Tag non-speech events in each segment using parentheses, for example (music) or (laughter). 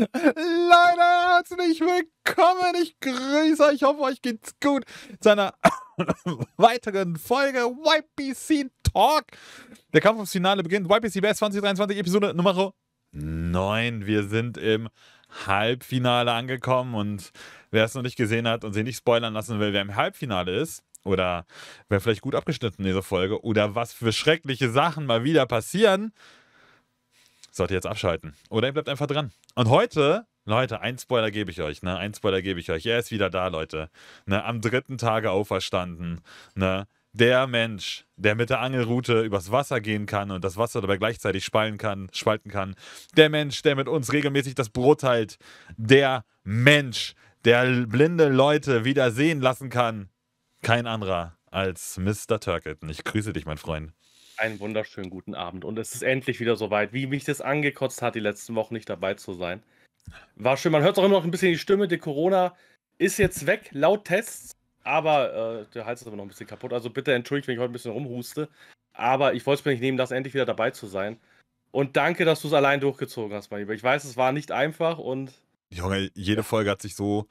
Leider herzlich willkommen. Ich grüße euch. Ich hoffe, euch geht's gut. Zu einer (coughs) weiteren Folge YPC Talk. Der Kampf aufs Finale beginnt. YPC Best 2023, Episode Nummer 9. Wir sind im Halbfinale angekommen und wer es noch nicht gesehen hat und sich nicht spoilern lassen will, wer im Halbfinale ist, oder wer vielleicht gut abgeschnitten in dieser Folge oder was für schreckliche Sachen mal wieder passieren, Sollt ihr jetzt abschalten. Oder ihr bleibt einfach dran. Und heute, Leute, ein Spoiler gebe ich euch, ne? Ein Spoiler gebe ich euch. Er ist wieder da, Leute. Ne? Am dritten Tage auferstanden, ne? Der Mensch, der mit der Angelrute übers Wasser gehen kann und das Wasser dabei gleichzeitig spalten kann, spalten kann. Der Mensch, der mit uns regelmäßig das Brot teilt. Der Mensch, der blinde Leute wieder sehen lassen kann. Kein anderer als Mr. Turkleton. Ich grüße dich, mein Freund. Einen wunderschönen guten Abend. Und es ist endlich wieder soweit, wie mich das angekotzt hat, die letzten Wochen nicht dabei zu sein. War schön, man hört auch immer noch ein bisschen die Stimme. die Corona ist jetzt weg, laut Tests. Aber äh, der Hals ist immer noch ein bisschen kaputt. Also bitte entschuldigt, wenn ich heute ein bisschen rumhuste. Aber ich wollte es mir nicht nehmen, das endlich wieder dabei zu sein. Und danke, dass du es allein durchgezogen hast, mein Lieber. Ich weiß, es war nicht einfach und. Junge, jede Folge hat sich so.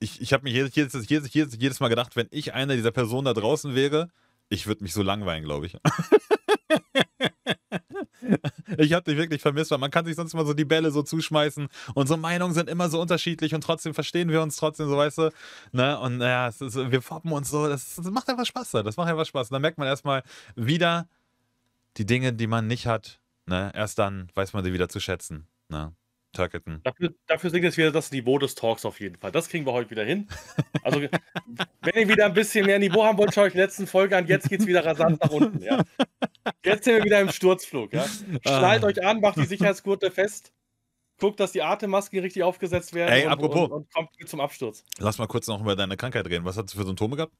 Ich, ich habe mir jedes, jedes, jedes, jedes, jedes Mal gedacht, wenn ich einer dieser Personen da draußen wäre, ich würde mich so langweilen, glaube ich. (laughs) ich habe dich wirklich vermisst, weil man kann sich sonst mal so die Bälle so zuschmeißen und so Meinungen sind immer so unterschiedlich und trotzdem verstehen wir uns trotzdem, so weißt du. Ne? Und ja, ist, wir foppen uns so. Das, das macht einfach Spaß, das macht einfach Spaß. Und dann merkt man erstmal wieder die Dinge, die man nicht hat. Ne? Erst dann weiß man sie wieder zu schätzen. Ne? targeten. Dafür, dafür sinkt jetzt wieder das Niveau des Talks auf jeden Fall. Das kriegen wir heute wieder hin. Also, wenn ihr wieder ein bisschen mehr Niveau haben wollt, schaut euch die letzten Folge an. Jetzt geht es wieder rasant nach unten. Ja? Jetzt sind wir wieder im Sturzflug. Ja? Ah. Schnallt euch an, macht die Sicherheitsgurte fest. Guckt, dass die Atemmasken richtig aufgesetzt werden. Ey, und, apropos. Und, und kommt zum Absturz. Lass mal kurz noch über deine Krankheit reden. Was hat du für Symptome gehabt?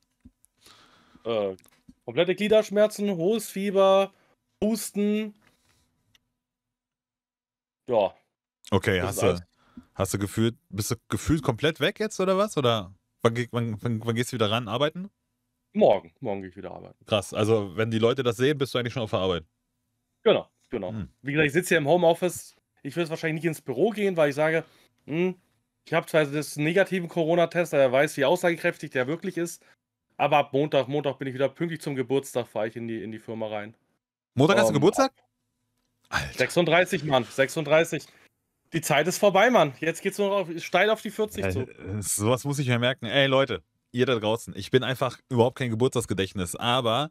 Äh, komplette Gliederschmerzen, hohes Fieber, Husten. Ja, Okay, hast du, hast du gefühlt, bist du gefühlt komplett weg jetzt oder was? Oder wann, wann, wann, wann gehst du wieder ran, arbeiten? Morgen, morgen gehe ich wieder arbeiten. Krass, also wenn die Leute das sehen, bist du eigentlich schon auf der Arbeit. Genau, genau. Hm. Wie gesagt, ich sitze hier im Homeoffice. Ich würde wahrscheinlich nicht ins Büro gehen, weil ich sage, hm, ich habe zwar das negativen Corona-Test, der weiß, wie aussagekräftig der wirklich ist. Aber ab Montag, Montag bin ich wieder pünktlich zum Geburtstag, fahre ich in die, in die Firma rein. Montag um, hast du ähm, Geburtstag? Alter. 36, Mann, 36. Die Zeit ist vorbei, Mann. Jetzt geht's nur auf, steil auf die 40 äh, zu. Sowas muss ich mir merken. Ey, Leute, ihr da draußen, ich bin einfach überhaupt kein Geburtstagsgedächtnis, aber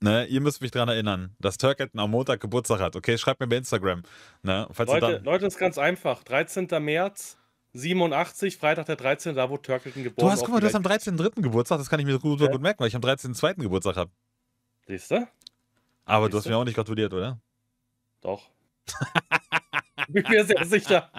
ne, ihr müsst mich daran erinnern, dass Turketten am Montag Geburtstag hat. Okay, schreibt mir bei Instagram. Ne, Leute, Leute, ist ganz einfach. 13. März 87, Freitag der 13., da wo Turketten geboren Du hast, guck mal, du hast am 13.3. Geburtstag, das kann ich mir gut, ja. gut merken, weil ich am 13.2. Geburtstag habe. Siehst du? Aber Siehste? du hast mir auch nicht gratuliert, oder? Doch. (laughs) Bin mir sehr sicher.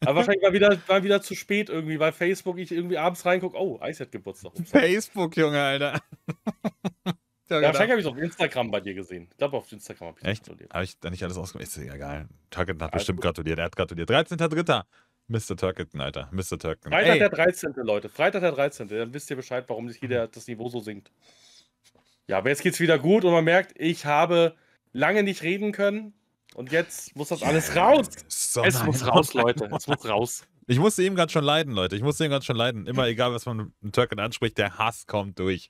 Aber wahrscheinlich war wieder, war wieder zu spät irgendwie, weil Facebook ich irgendwie abends reingucke, oh, Eis hat Geburtstag. Facebook, Junge, Alter. (laughs) ja, wahrscheinlich genau. habe ich es auf Instagram bei dir gesehen. Ich glaube, auf Instagram habe ich Echt? gratuliert. Habe ich da nicht alles ausgemacht? Ist egal. Target hat also, bestimmt gratuliert. Er hat gratuliert. 13.3. Mr. Turkington, Alter. Mr. Turkington. Freitag Ey. der 13. Leute. Freitag der 13. Dann wisst ihr Bescheid, warum sich hier mhm. das Niveau so sinkt. Ja, aber jetzt geht es wieder gut und man merkt, ich habe lange nicht reden können. Und jetzt muss das alles raus. So es muss raus, Leute. Es muss raus. Ich musste ihm gerade schon leiden, Leute. Ich musste ihm gerade schon leiden. Immer egal, was man mit Türken anspricht, der Hass kommt durch.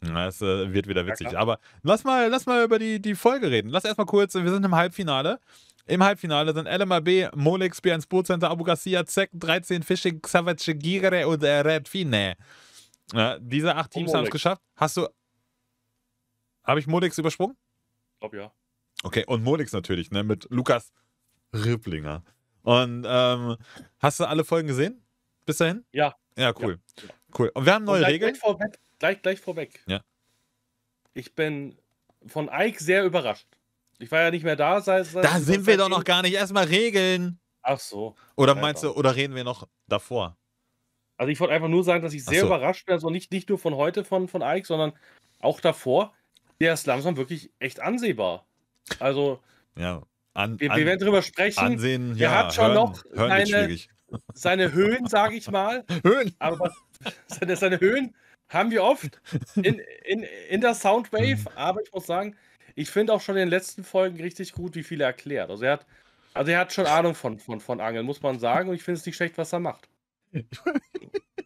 Das äh, wird wieder witzig. Ja, Aber lass mal, lass mal über die, die Folge reden. Lass erstmal kurz, wir sind im Halbfinale. Im Halbfinale sind LMAB, Molex, B1 Sport Center, Abu Garcia, Zek, 13 Fishing, Savage Gire und Redfine. Ja, diese acht Teams oh, haben es geschafft. Hast du. Habe ich Molex übersprungen? glaube ja. Okay, und Monix natürlich, ne? Mit Lukas Ripplinger. Und ähm, hast du alle Folgen gesehen? Bis dahin? Ja. Ja, cool. Ja. Cool. Und wir haben neue gleich, Regeln. Gleich vorweg, gleich, gleich vorweg. Ja. Ich bin von Ike sehr überrascht. Ich war ja nicht mehr da. Sei, sei, da sind wir doch noch gar nicht. Erstmal Regeln. Ach so. Oder meinst du, oder reden wir noch davor? Also ich wollte einfach nur sagen, dass ich sehr so. überrascht bin. Also nicht, nicht nur von heute von, von Ike, sondern auch davor. Der ist langsam wirklich echt ansehbar. Also, ja, an, wir, wir werden drüber sprechen. Ansehen, er ja, hat schon hören, noch hören seine, (laughs) seine Höhen, sage ich mal. (laughs) Höhen? Aber seine, seine Höhen haben wir oft in, in, in der Soundwave, mhm. aber ich muss sagen, ich finde auch schon in den letzten Folgen richtig gut, wie viel er erklärt. Also er hat, also er hat schon Ahnung von, von, von Angeln, muss man sagen, und ich finde es nicht schlecht, was er macht. (laughs)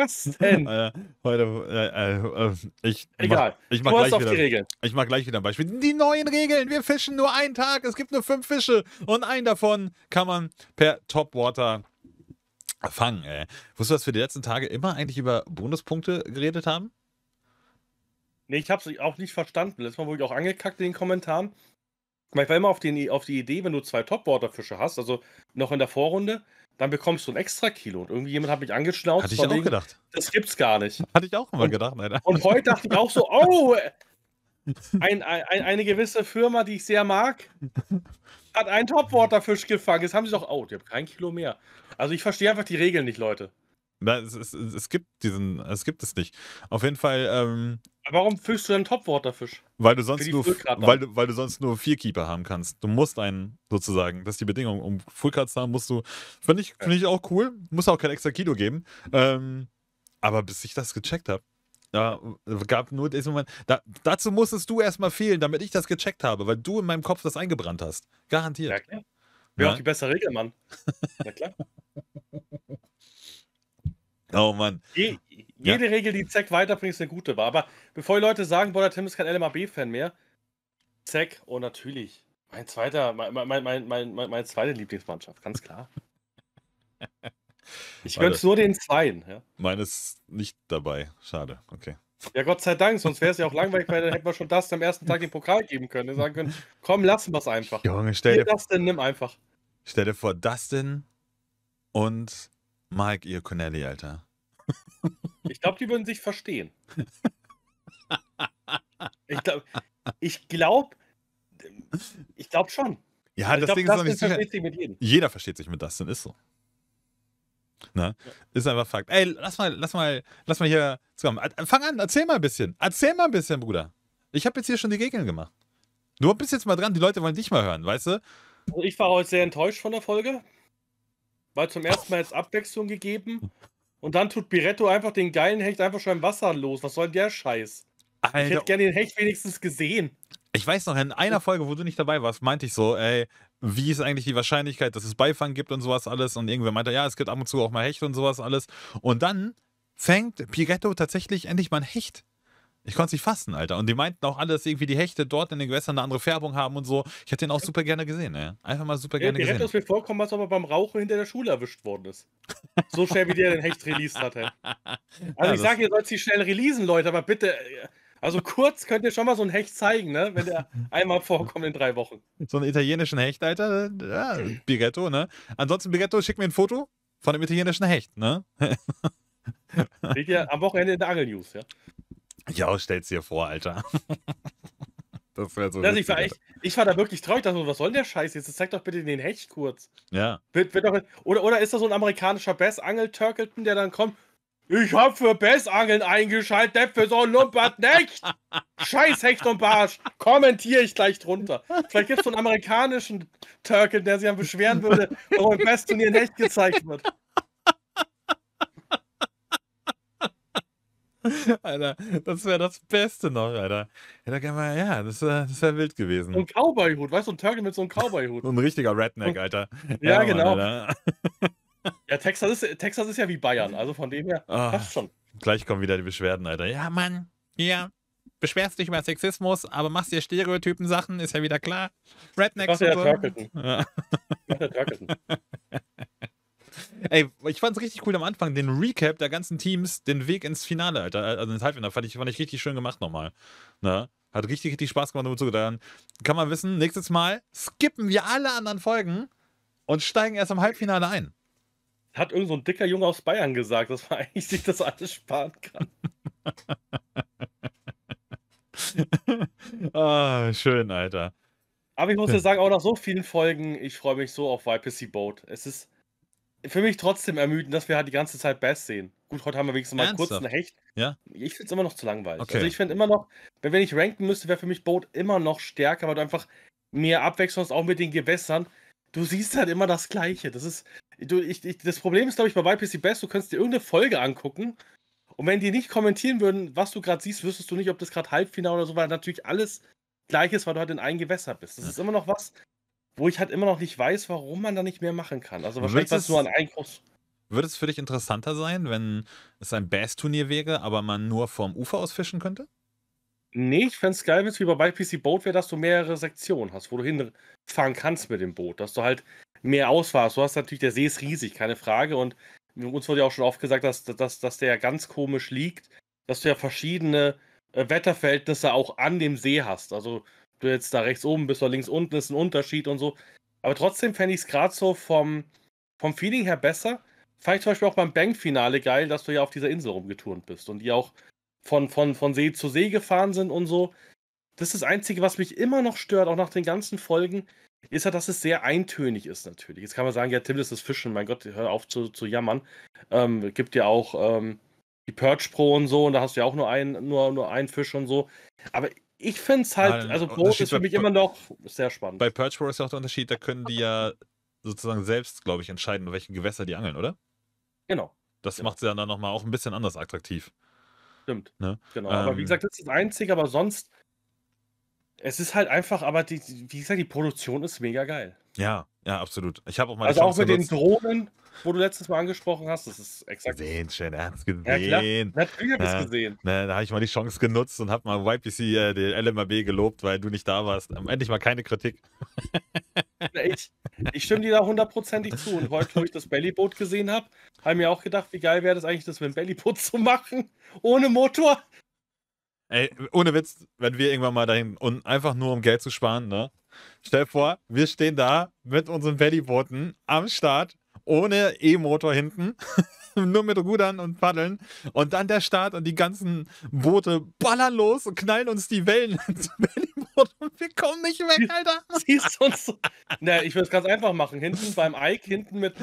Was (laughs) denn? Äh, heute, äh, äh, äh ich Egal. Mach, ich mach du hast auf wieder, die Regeln. Ich mag gleich wieder ein Beispiel. Die neuen Regeln. Wir fischen nur einen Tag. Es gibt nur fünf Fische. Und einen davon kann man per Topwater fangen. Ey. Wusstest du, dass wir die letzten Tage immer eigentlich über Bonuspunkte geredet haben? Nee, ich hab's auch nicht verstanden. Letztes Mal wurde ich auch angekackt in den Kommentaren. ich war immer auf die, auf die Idee, wenn du zwei Topwater-Fische hast, also noch in der Vorrunde, dann bekommst du ein extra Kilo. Und irgendwie jemand hat mich angeschnauzt. Hatte ich auch wegen, gedacht. Das gibt's gar nicht. Hatte ich auch immer und, gedacht, leider. Und heute dachte ich auch so, oh, äh, (laughs) ein, ein, eine gewisse Firma, die ich sehr mag, hat einen Topwaterfisch gefangen. Jetzt haben sie doch, oh, die haben kein Kilo mehr. Also ich verstehe einfach die Regeln nicht, Leute. Es, es, es, gibt diesen, es gibt es nicht. Auf jeden Fall. Ähm, Warum füllst du deinen Topwaterfisch? Weil du sonst nur, weil du, weil du sonst nur vier Keeper haben kannst. Du musst einen sozusagen, das ist die Bedingung. Um Fullcards zu haben, musst du. Finde ich, find ich auch cool. Muss auch kein extra Kilo geben. Ähm, aber bis ich das gecheckt habe, ja, äh, gab nur diesen Moment. Da, dazu musstest du erstmal fehlen, damit ich das gecheckt habe, weil du in meinem Kopf das eingebrannt hast. Garantiert. Ja, klar. Wäre ja. auch die bessere Regel, Mann. Na klar. (laughs) Oh Mann. Je, jede ja. Regel, die Zack weiterbringt, ist eine gute war. Aber bevor die Leute sagen, boah, der Tim ist kein LMAB-Fan mehr, Zack, oh natürlich. Mein zweiter, mein, mein, mein, mein, meine zweite Lieblingsmannschaft, ganz klar. (laughs) Ich gönn's nur den Zweien. Ja. Meine ist nicht dabei. Schade, okay. Ja, Gott sei Dank, sonst wäre es ja auch langweilig, weil dann hätten wir schon das am ersten Tag den Pokal geben können. Und sagen können, komm, lassen wir es einfach. Junge, stell dir, Dustin, nimm einfach. Stell dir vor, Dustin und Mike, ihr Connelly, Alter. Ich glaube, die würden sich verstehen. Ich glaube, ich glaube ich glaub schon. Ja, also ich das glaub, Ding ist noch nicht versteht sich mit jedem. Jeder versteht sich mit Dustin, ist so. Ne? Ja. Ist einfach Fakt. Ey, lass mal, lass mal, lass mal hier zusammen. Fang an, erzähl mal ein bisschen. Erzähl mal ein bisschen, Bruder. Ich habe jetzt hier schon die Gegner gemacht. Du bist jetzt mal dran, die Leute wollen dich mal hören, weißt du? Also ich war heute sehr enttäuscht von der Folge weil zum ersten Mal jetzt Abwechslung gegeben. Und dann tut Biretto einfach den geilen Hecht einfach schon im Wasser los. Was soll denn der Scheiß? Alter. Ich hätte gerne den Hecht wenigstens gesehen. Ich weiß noch, in einer Folge, wo du nicht dabei warst, meinte ich so, ey, wie ist eigentlich die Wahrscheinlichkeit, dass es Beifang gibt und sowas alles? Und irgendwer meinte, ja, es gibt ab und zu auch mal Hecht und sowas alles. Und dann fängt Piretto tatsächlich endlich mal ein Hecht. Ich konnte es nicht fassen, Alter. Und die meinten auch alle, dass irgendwie die Hechte dort in den Gewässern eine andere Färbung haben und so. Ich hätte den auch super gerne gesehen, ey. Einfach mal super ja, gerne gesehen. Ich hätte mir vorkommen, als ob er beim Rauchen hinter der Schule erwischt worden ist. So schnell, wie der den Hecht released hatte. (laughs) Also ja, ich sage, ihr sollt sie schnell releasen, Leute, aber bitte. Äh, also kurz könnt ihr schon mal so einen Hecht zeigen, ne? Wenn der (laughs) einmal vorkommt in drei Wochen. So einen italienischen Hecht, Alter. Äh, ja, Bigetto, ne? Ansonsten, Bigetto, schick mir ein Foto von dem italienischen Hecht, ne? Seht ihr am Wochenende in der Angel News, ja? Ja, stell's dir vor, Alter. (laughs) das wäre so. Also ich, war echt, ich war da wirklich traurig, dachte, was soll der Scheiß jetzt? Zeig doch bitte den Hecht kurz. Ja. Wird, wird doch, oder, oder ist das so ein amerikanischer Bass-Angel-Turkleton, der dann kommt? Ich hab für Bessangeln eingeschaltet, der für so ein Lumpert nicht. Scheiß Hecht und Barsch. Kommentiere ich gleich drunter. Vielleicht gibt es so einen amerikanischen Turkel, der sich dann beschweren würde, warum im Bessturnier nicht gezeigt wird. (laughs) Alter, das wäre das Beste noch, Alter. Hätte gerne mal, ja, das wäre das wär wild gewesen. So ein Cowboy-Hut, weißt du, ein Turkey mit so einem Cowboy-Hut. (laughs) so ein richtiger Redneck, Alter. (laughs) ja, ja genau. Mann, ja, Texas ist, Texas ist ja wie Bayern, also von dem her oh, passt schon. Gleich kommen wieder die Beschwerden, Alter. Ja, Mann, ja. Beschwerst dich über Sexismus, aber machst dir Stereotypen-Sachen, ist ja wieder klar. Rednecks. Mach der so. Turkelton. Mach der Turkelton. Ey, ich fand es richtig cool am Anfang, den Recap der ganzen Teams, den Weg ins Finale, Alter. Also ins Halbfinale fand ich, fand ich richtig schön gemacht nochmal. Ne? Hat richtig, richtig Spaß gemacht, um zugedacht. Kann man wissen, nächstes Mal skippen wir alle anderen Folgen und steigen erst im Halbfinale ein. Hat irgend so ein dicker Junge aus Bayern gesagt, dass man (laughs) eigentlich sich das alles sparen kann. (laughs) ah, schön, Alter. Aber ich muss (laughs) ja sagen, auch nach so vielen Folgen, ich freue mich so auf YPC Boat. Es ist für mich trotzdem ermüden, dass wir halt die ganze Zeit Bass sehen. Gut, heute haben wir wenigstens mal Ernsthaft? kurz einen Hecht. Ja? Ich finde es immer noch zu langweilig. Okay. Also ich finde immer noch, wenn, wenn ich ranken müsste, wäre für mich Boot immer noch stärker, weil du einfach mehr Abwechslung hast, auch mit den Gewässern. Du siehst halt immer das Gleiche. Das ist, du, ich, ich, das Problem ist, glaube ich, bei YPC Best, du könntest dir irgendeine Folge angucken und wenn die nicht kommentieren würden, was du gerade siehst, wüsstest du nicht, ob das gerade Halbfinale oder so war. Natürlich alles Gleiches, weil du halt in einem Gewässer bist. Das ist immer noch was, wo ich halt immer noch nicht weiß, warum man da nicht mehr machen kann. Also wahrscheinlich was nur ein Einkaufs. Würde es für dich interessanter sein, wenn es ein Bass-Turnier wäre, aber man nur vom Ufer aus fischen könnte? Nee, ich fände es geil, wenn es wie bei PC Boat wäre, dass du mehrere Sektionen hast, wo du hinfahren kannst mit dem Boot, dass du halt mehr ausfahrst. Du hast natürlich, der See ist riesig, keine Frage. Und uns wurde ja auch schon oft gesagt, dass, dass, dass der ganz komisch liegt, dass du ja verschiedene äh, Wetterverhältnisse auch an dem See hast. Also du jetzt da rechts oben bist oder links unten, ist ein Unterschied und so. Aber trotzdem fände ich es gerade so vom, vom Feeling her besser. Fand ich zum Beispiel auch beim Bank-Finale geil, dass du ja auf dieser Insel rumgeturnt bist und die auch von, von, von See zu See gefahren sind und so. Das ist das Einzige, was mich immer noch stört, auch nach den ganzen Folgen, ist ja, dass es sehr eintönig ist natürlich. Jetzt kann man sagen, ja, Tim, das ist Fischen, mein Gott, hör auf zu, zu jammern. Ähm, gibt ja auch ähm, die Perch Pro und so, und da hast du ja auch nur einen, nur, nur einen Fisch und so. Aber ich finde es halt, also Boot ist für mich immer noch sehr spannend. Bei Perchboard ist ja auch der Unterschied, da können die ja sozusagen selbst, glaube ich, entscheiden, in welchen Gewässer die angeln, oder? Genau. Das genau. macht sie dann, dann nochmal auch ein bisschen anders attraktiv. Stimmt. Ne? Genau. Ähm, aber wie ähm. gesagt, das ist das Einzige, aber sonst, es ist halt einfach, aber die, wie gesagt, die Produktion ist mega geil. Ja, ja, absolut. Ich habe auch mal Also auch mit benutzt. den Drohnen, wo du letztes Mal angesprochen hast, das ist exakt. Gesehen, schön, er hat's gesehen. Ja, Natürlich habe ich es gesehen. Na, da habe ich mal die Chance genutzt und habe mal YPC äh, den LMAB gelobt, weil du nicht da warst. Am Endlich mal keine Kritik. (laughs) ich, ich, stimme dir da hundertprozentig zu. Und heute, wo ich das Bellyboot gesehen habe, habe mir auch gedacht, wie geil wäre das eigentlich, das mit dem Bellyboot zu machen, ohne Motor. Ey, ohne Witz, wenn wir irgendwann mal dahin und einfach nur um Geld zu sparen, ne? Stell dir vor, wir stehen da mit unseren Bellybooten am Start, ohne E-Motor hinten, (laughs) nur mit Rudern und Paddeln. Und dann der Start und die ganzen Boote ballern los und knallen uns die Wellen (laughs) ins Bellyboot und wir kommen nicht weg, Alter. Siehst du uns? Na, ich würde es ganz einfach machen. Hinten beim Ike, hinten mit,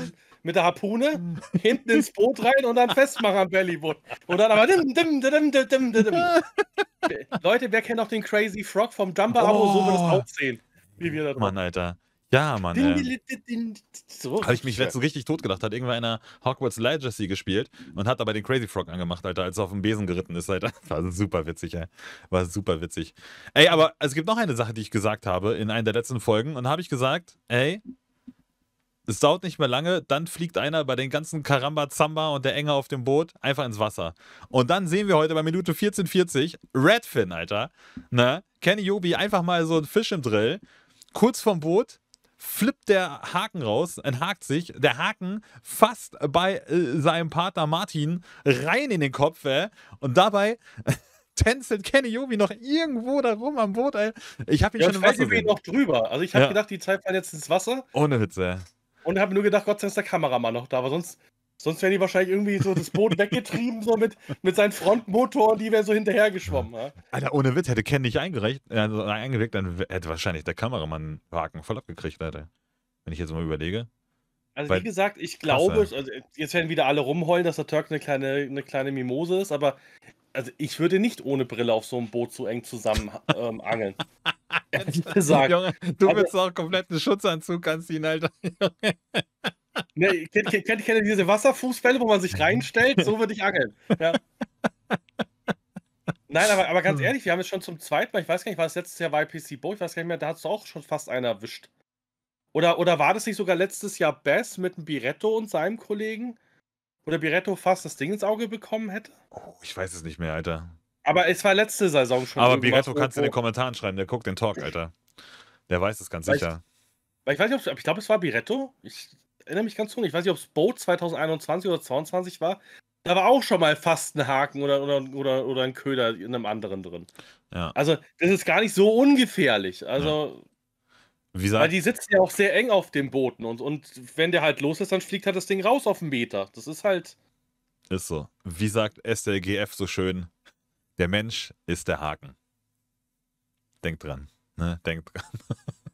mit der Harpune hinten ins Boot rein und dann festmachen am Bellyboot. Und dann aber. Dim, dim, dim, (laughs) Leute, wer kennt noch den Crazy Frog vom Jumper Abo? Oh. So wird es oh. aussehen. Wie wir da drauf. Mann, Alter. Ja, Mann. Ey. So. Habe ich mich letztens richtig totgedacht. Hat irgendwer einer Hogwarts Legacy gespielt und hat dabei den Crazy Frog angemacht, Alter, als er auf dem Besen geritten ist, Alter. (laughs) War super witzig, ey. War super witzig. Ey, aber es gibt noch eine Sache, die ich gesagt habe in einer der letzten Folgen. Und habe ich gesagt, ey, es dauert nicht mehr lange, dann fliegt einer bei den ganzen Karamba Zamba und der Enge auf dem Boot einfach ins Wasser. Und dann sehen wir heute bei Minute 1440 Redfin, Alter. Ne? Kenny Yobi einfach mal so ein Fisch im Drill kurz vom Boot, flippt der Haken raus, enthakt sich. Der Haken fast bei äh, seinem Partner Martin rein in den Kopf. Äh, und dabei (laughs) tänzelt Kenny Yobi noch irgendwo da rum am Boot. Ey. Ich habe ihn ja, schon im Wasser gesehen. noch drüber. Also ich habe ja. gedacht, die Zeit fällt jetzt ins Wasser. Ohne Witze. Und habe nur gedacht, Gott sei Dank ist der Kameramann noch da, aber sonst Sonst wäre die wahrscheinlich irgendwie so das Boot (laughs) weggetrieben, so mit, mit seinen Frontmotoren, die wäre so hinterhergeschwommen. Ja. Alter, ohne Witz, hätte Ken nicht eingereicht, äh, eingeweckt, dann hätte wahrscheinlich der Kameramann Haken voll abgekriegt, Alter. Wenn ich jetzt mal überlege. Also Weil, wie gesagt, ich glaube, krass, also jetzt werden wieder alle rumheulen, dass der Turk eine kleine, eine kleine Mimose ist, aber also ich würde nicht ohne Brille auf so einem Boot so eng zusammen (laughs) ähm, angeln. (laughs) gesagt. Junge, du also, willst auch kompletten Schutzanzug anziehen, Alter. Ne, kennt, kennt, kennt, kennt diese Wasserfußbälle, wo man sich reinstellt? So würde ich angeln. Ja. Nein, aber, aber ganz hm. ehrlich, wir haben es schon zum zweiten Mal, ich weiß gar nicht, war es letztes Jahr YPC Bo, ich weiß gar nicht mehr, da hat es auch schon fast einer erwischt. Oder, oder war das nicht sogar letztes Jahr Bess mit dem Biretto und seinem Kollegen? Oder Biretto fast das Ding ins Auge bekommen hätte? Oh, ich weiß es nicht mehr, Alter. Aber es war letzte Saison schon. Aber Biretto kannst du in den Kommentaren schreiben, der guckt den Talk, Alter. Der weiß es ganz weil sicher. weil ich weiß nicht, ob, ich glaube, es war Biretto. Ich erinnere mich ganz gut, ich weiß nicht, ob es Boat 2021 oder 2022 war. Da war auch schon mal fast ein Haken oder, oder, oder, oder ein Köder in einem anderen drin. Ja. Also, das ist gar nicht so ungefährlich. Also, ja. weil die sitzen ja auch sehr eng auf den Booten und, und wenn der halt los ist, dann fliegt halt das Ding raus auf den Meter. Das ist halt. Ist so. Wie sagt SLGF so schön? Der Mensch ist der Haken. Denkt dran. Ne? Denkt dran. (laughs)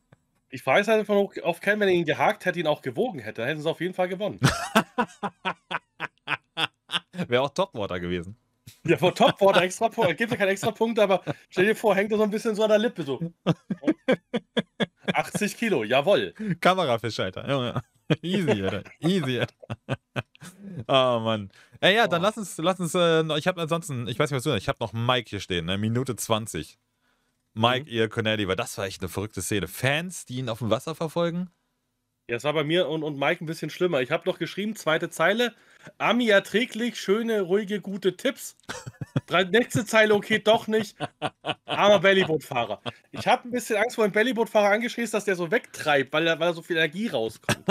Ich frage es halt einfach auf Ken, wenn er ihn gehakt hätte, ihn auch gewogen hätte, dann hätten sie auf jeden Fall gewonnen. (laughs) Wäre auch Topwater gewesen. Ja, vor Topwater extra Punkt. Gibt ja keinen extra Punkt, aber stell dir vor, hängt er so ein bisschen so an der Lippe so. 80 Kilo, jawoll. Kamerafischalter, Junge. Easy, Alter. Easy, Alter. Oh Mann. Ey, ja, dann oh. lass uns, lass uns, äh, ich habe ansonsten, ich weiß nicht, was du hast, ich habe noch Mike hier stehen, ne? Minute 20. Mike, mhm. ihr Connelly, weil das war echt eine verrückte Szene. Fans, die ihn auf dem Wasser verfolgen? Ja, es war bei mir und, und Mike ein bisschen schlimmer. Ich habe noch geschrieben, zweite Zeile. Ami erträglich, schöne, ruhige, gute Tipps. (laughs) Drei, nächste Zeile, okay, doch nicht. Armer Bellybootfahrer. Ich habe ein bisschen Angst vor dem Bellybootfahrer angeschrien, dass der so wegtreibt, weil, er, weil da so viel Energie rauskommt.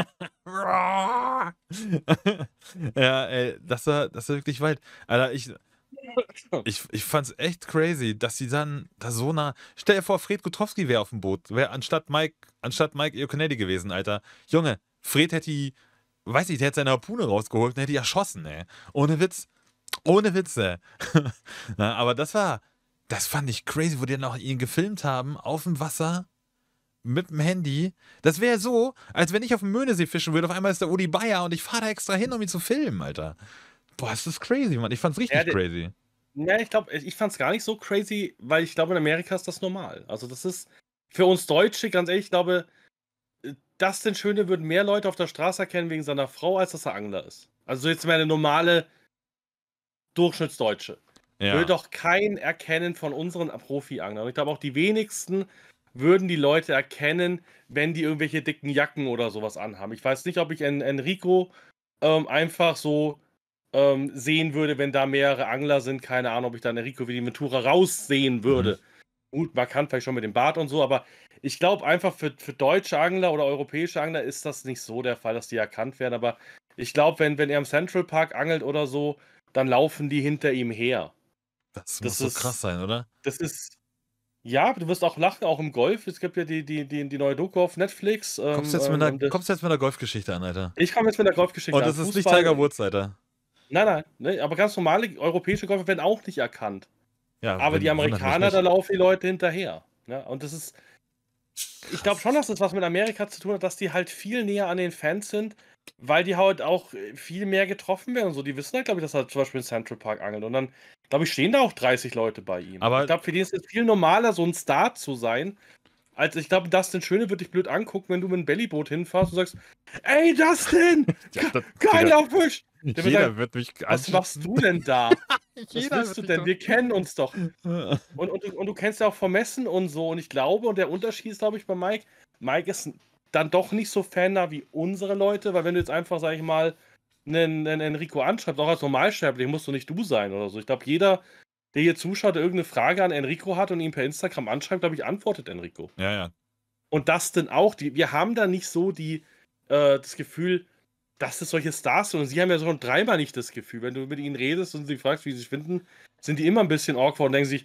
(laughs) ja, ey, das war, das war wirklich weit. Alter, ich, (laughs) ich, ich fand's echt crazy, dass sie dann da so nah. Stell dir vor, Fred Gutkowski wäre auf dem Boot. Wäre anstatt Mike, anstatt Mike Iocanetti gewesen, Alter. Junge, Fred hätte die, weiß ich, der hätte seine Harpune rausgeholt und hätte die erschossen, ey. Ohne Witz. Ohne Witze. (laughs) Na, aber das war, das fand ich crazy, wo die dann auch ihn gefilmt haben, auf dem Wasser mit dem Handy. Das wäre so, als wenn ich auf dem Möhnesee fischen würde. Auf einmal ist der Uli Bayer und ich fahre da extra hin, um ihn zu filmen, Alter. Boah, ist das crazy, Mann. Ich fand's richtig ja, crazy. Nein, ich glaube, ich fand es gar nicht so crazy, weil ich glaube, in Amerika ist das normal. Also, das ist für uns Deutsche, ganz ehrlich, ich glaube, äh, Dustin Schöne würden mehr Leute auf der Straße erkennen wegen seiner Frau, als dass er Angler ist. Also, jetzt meine normale Durchschnittsdeutsche. Ja. Will doch keinen erkennen von unseren Profi-Anglern. Ich glaube, auch die wenigsten würden die Leute erkennen, wenn die irgendwelche dicken Jacken oder sowas anhaben. Ich weiß nicht, ob ich en Enrico ähm, einfach so ähm, sehen würde, wenn da mehrere Angler sind. Keine Ahnung, ob ich da eine Rico wie die Ventura raussehen würde. Mhm. Gut, man kann vielleicht schon mit dem Bart und so, aber ich glaube einfach für, für deutsche Angler oder europäische Angler ist das nicht so der Fall, dass die erkannt werden. Aber ich glaube, wenn, wenn er im Central Park angelt oder so, dann laufen die hinter ihm her. Das, das muss ist, so krass sein, oder? Das ist. Ja, du wirst auch lachen, auch im Golf. Es gibt ja die, die, die, die neue Doku auf Netflix. kommst, du ähm, jetzt mit ähm, einer, ähm, jetzt mit einer Golfgeschichte an, Alter. Ich komme jetzt mit einer Golfgeschichte oh, an. Und das an. ist Fußball, nicht Tiger Woods, Alter. Nein, nein, ne, aber ganz normale europäische Golfer werden auch nicht erkannt. Ja, aber die Amerikaner, da laufen die Leute hinterher. Ne? Und das ist. Ich glaube schon, dass das was mit Amerika zu tun hat, dass die halt viel näher an den Fans sind, weil die halt auch viel mehr getroffen werden und so. Die wissen halt, glaube ich, dass er zum Beispiel in Central Park angelt. Und dann, glaube ich, stehen da auch 30 Leute bei ihm. Aber ich glaube, für die ist es viel normaler, so ein Star zu sein, also ich glaube, Dustin Schöne wird dich blöd angucken, wenn du mit einem Bellyboot hinfährst und sagst, ey Dustin, (laughs) ja, das, geiler Digga, Fisch. Der jeder sagen, wird mich Was machst du denn da? (laughs) was willst du denn? Doch. Wir kennen uns doch. (laughs) Und, und, und du kennst ja auch Vermessen und so. Und ich glaube, und der Unterschied ist, glaube ich, bei Mike, Mike ist dann doch nicht so Fan da wie unsere Leute, weil wenn du jetzt einfach, sag ich mal, einen, einen Enrico anschreibst, auch als Normalsterblich, musst du nicht du sein oder so. Ich glaube, jeder der hier zuschaut, der irgendeine Frage an Enrico hat und ihn per Instagram anschreibt, glaube ich, antwortet Enrico. Ja, ja. Und das denn auch. Die, wir haben da nicht so die, äh, das Gefühl, dass das solche Stars sind. Und sie haben ja schon dreimal nicht das Gefühl. Wenn du mit ihnen redest und sie fragst, wie sie sich finden, sind die immer ein bisschen awkward und denken sich,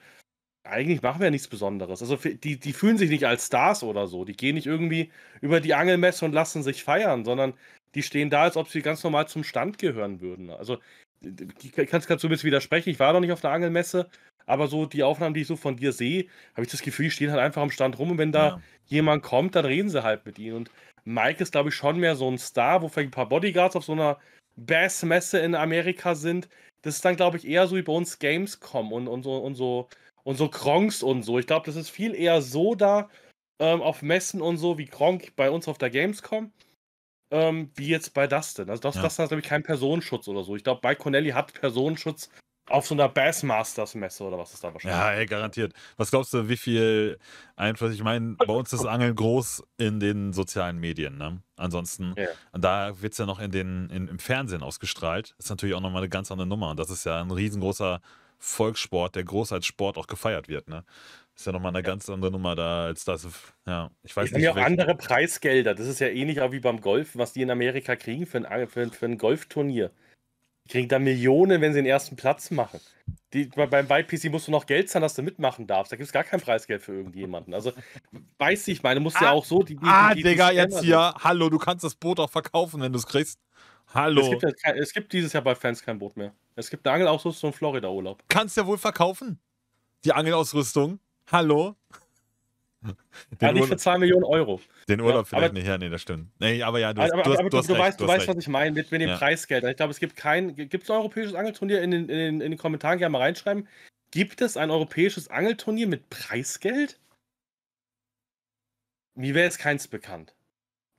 eigentlich machen wir ja nichts Besonderes. Also die, die fühlen sich nicht als Stars oder so. Die gehen nicht irgendwie über die Angelmesse und lassen sich feiern, sondern die stehen da, als ob sie ganz normal zum Stand gehören würden. Also ich kann es gerade so ein bisschen widersprechen, ich war noch nicht auf der Angelmesse, aber so die Aufnahmen, die ich so von dir sehe, habe ich das Gefühl, die stehen halt einfach am Stand rum und wenn da ja. jemand kommt, dann reden sie halt mit ihnen. Und Mike ist, glaube ich, schon mehr so ein Star, wo vielleicht ein paar Bodyguards auf so einer Bass-Messe in Amerika sind. Das ist dann, glaube ich, eher so wie bei uns Gamescom und, und so und so und so Kronks und so. Ich glaube, das ist viel eher so da ähm, auf Messen und so wie Kronk bei uns auf der Gamescom ähm, wie jetzt bei Dustin. Also das, ja. Dustin hat nämlich keinen Personenschutz oder so. Ich glaube, bei Connelly hat Personenschutz auf so einer Bassmasters-Messe oder was ist da wahrscheinlich? Ja, ey, garantiert. Was glaubst du, wie viel Einfluss? Ich meine, bei uns ist Angeln groß in den sozialen Medien. Ne? Ansonsten, ja. da wird es ja noch in den, in, im Fernsehen ausgestrahlt. Das Ist natürlich auch nochmal eine ganz andere Nummer. Und das ist ja ein riesengroßer Volkssport, der groß als Sport auch gefeiert wird. Ne? Ist ja nochmal eine ganz andere Nummer da als das. Ja, ich weiß die nicht. haben ja auch andere Preisgelder. Das ist ja ähnlich auch wie beim Golf, was die in Amerika kriegen für ein, für ein, für ein Golfturnier. Die kriegen da Millionen, wenn sie den ersten Platz machen. Die, beim YPC musst du noch Geld zahlen, dass du mitmachen darfst. Da gibt es gar kein Preisgeld für irgendjemanden. Also, weiß ich, meine, musst ah, ja auch so die. die ah, die, die Digga, jetzt hier. Sind. Hallo, du kannst das Boot auch verkaufen, wenn du es kriegst. Hallo. Es gibt, ja kein, es gibt, dieses Jahr bei Fans kein Boot mehr. Es gibt eine Angelausrüstung und Florida-Urlaub. Kannst ja wohl verkaufen. Die Angelausrüstung. Hallo? (laughs) Den also nicht für 2 Millionen Euro. Den Urlaub ja, vielleicht aber, nicht, ja, nee, das stimmt. Nee, aber ja, du, hast, aber, du, hast, aber, du, hast du weißt, du weißt was ich meine mit, mit den ja. Preisgeldern. Ich glaube, es gibt kein. Gibt es ein europäisches Angelturnier? In den, in, den, in den Kommentaren gerne mal reinschreiben. Gibt es ein europäisches Angelturnier mit Preisgeld? Mir wäre jetzt keins bekannt.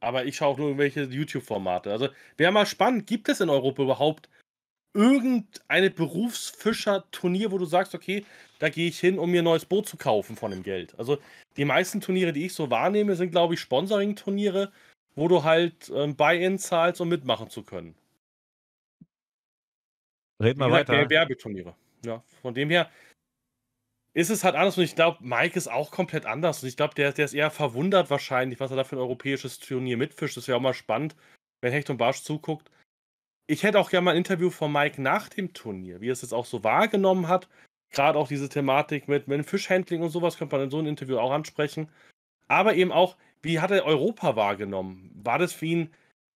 Aber ich schaue auch nur irgendwelche YouTube-Formate. Also wäre mal spannend, gibt es in Europa überhaupt irgendeine Berufsfischer-Turnier, wo du sagst, okay, da gehe ich hin, um mir ein neues Boot zu kaufen von dem Geld. Also die meisten Turniere, die ich so wahrnehme, sind, glaube ich, Sponsoring-Turniere, wo du halt ähm, Buy-in zahlst, um mitmachen zu können. Red mal gesagt, weiter. Werbeturniere. Ja, von dem her ist es halt anders und ich glaube, Mike ist auch komplett anders und ich glaube, der, der ist eher verwundert wahrscheinlich, was er da für ein europäisches Turnier mitfischt. Das wäre auch mal spannend, wenn Hecht und Barsch zuguckt ich hätte auch gerne mal ein Interview von Mike nach dem Turnier, wie er es jetzt auch so wahrgenommen hat. Gerade auch diese Thematik mit, mit Fischhandling und sowas könnte man in so einem Interview auch ansprechen. Aber eben auch, wie hat er Europa wahrgenommen? War das für ihn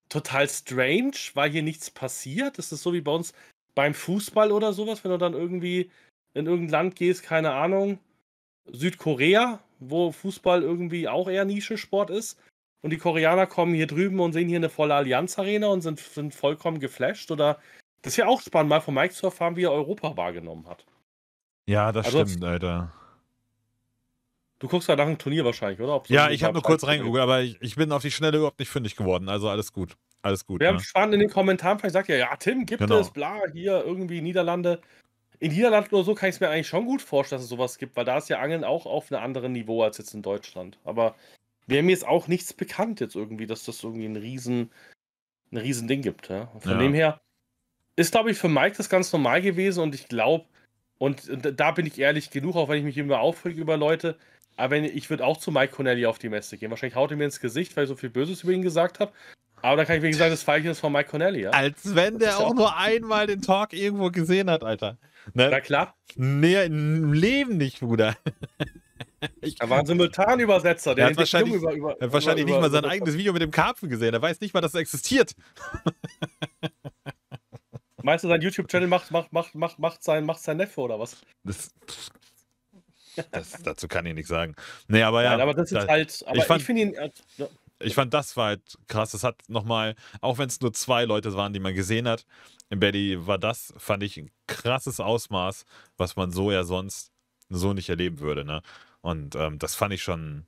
total strange? weil hier nichts passiert? Ist das so wie bei uns beim Fußball oder sowas, wenn du dann irgendwie in irgendein Land gehst, keine Ahnung, Südkorea, wo Fußball irgendwie auch eher Nischensport ist? und die Koreaner kommen hier drüben und sehen hier eine volle Allianz-Arena und sind, sind vollkommen geflasht? Oder das ist ja auch spannend, mal von Mike zu erfahren, wie er Europa wahrgenommen hat. Ja, das also, stimmt, Alter. Du guckst ja nach dem Turnier wahrscheinlich, oder? Ob ja, ich habe nur kurz reingeguckt, aber ich, ich, bin auf die Schnelle überhaupt nicht fündig geworden. Also alles gut. Alles gut. Wir ja. haben ne? spannend in den Kommentaren, vielleicht sagt ihr, ja, Tim, gibt genau. es, bla, hier irgendwie Niederlande. In Niederlanden oder so kann ich es mir eigentlich schon gut vorstellen, dass es sowas gibt, weil da ist ja Angeln auch auf einem anderen Niveau als jetzt in Deutschland. Aber Wäre mir jetzt auch nichts bekannt jetzt irgendwie, dass das irgendwie ein riesen, ein riesen Ding gibt. Ja? Von ja. dem her ist, glaube ich, für Mike das ganz normal gewesen und ich glaube, und, und, da bin ich ehrlich genug, auch wenn ich mich immer aufrege über Leute, aber ich würde auch zu Mike Connelly auf die Messe gehen. Wahrscheinlich haut er mir ins Gesicht, weil ich so viel Böses über ihn gesagt habe. Aber da kann ich, wirklich sagen, das Feigchen ist von Mike Connelly. Ja? Als wenn der auch, auch nur einmal den Talk irgendwo gesehen hat, Alter. Ne? Na klar. Nee, im Leben nicht, Bruder. Er war ein Simultanübersetzer. Der hat wahrscheinlich, über, über, hat wahrscheinlich über, nicht mal sein eigenes Video mit dem Karpfen gesehen. Er weiß nicht mal, dass es existiert. (laughs) Meinst du, sein YouTube-Channel macht, macht, macht, macht, macht, sein, macht sein Neffe oder was? Das, das, dazu kann ich nichts sagen. Nee, aber ja. Nein, aber das ist da, halt. ich, fand, ich finde ihn. Äh, ja. Ich fand, das war halt krass. Das hat nochmal, auch wenn es nur zwei Leute waren, die man gesehen hat, in Betty war das, fand ich, ein krasses Ausmaß, was man so ja sonst so nicht erleben würde. Ne? Und ähm, das fand ich schon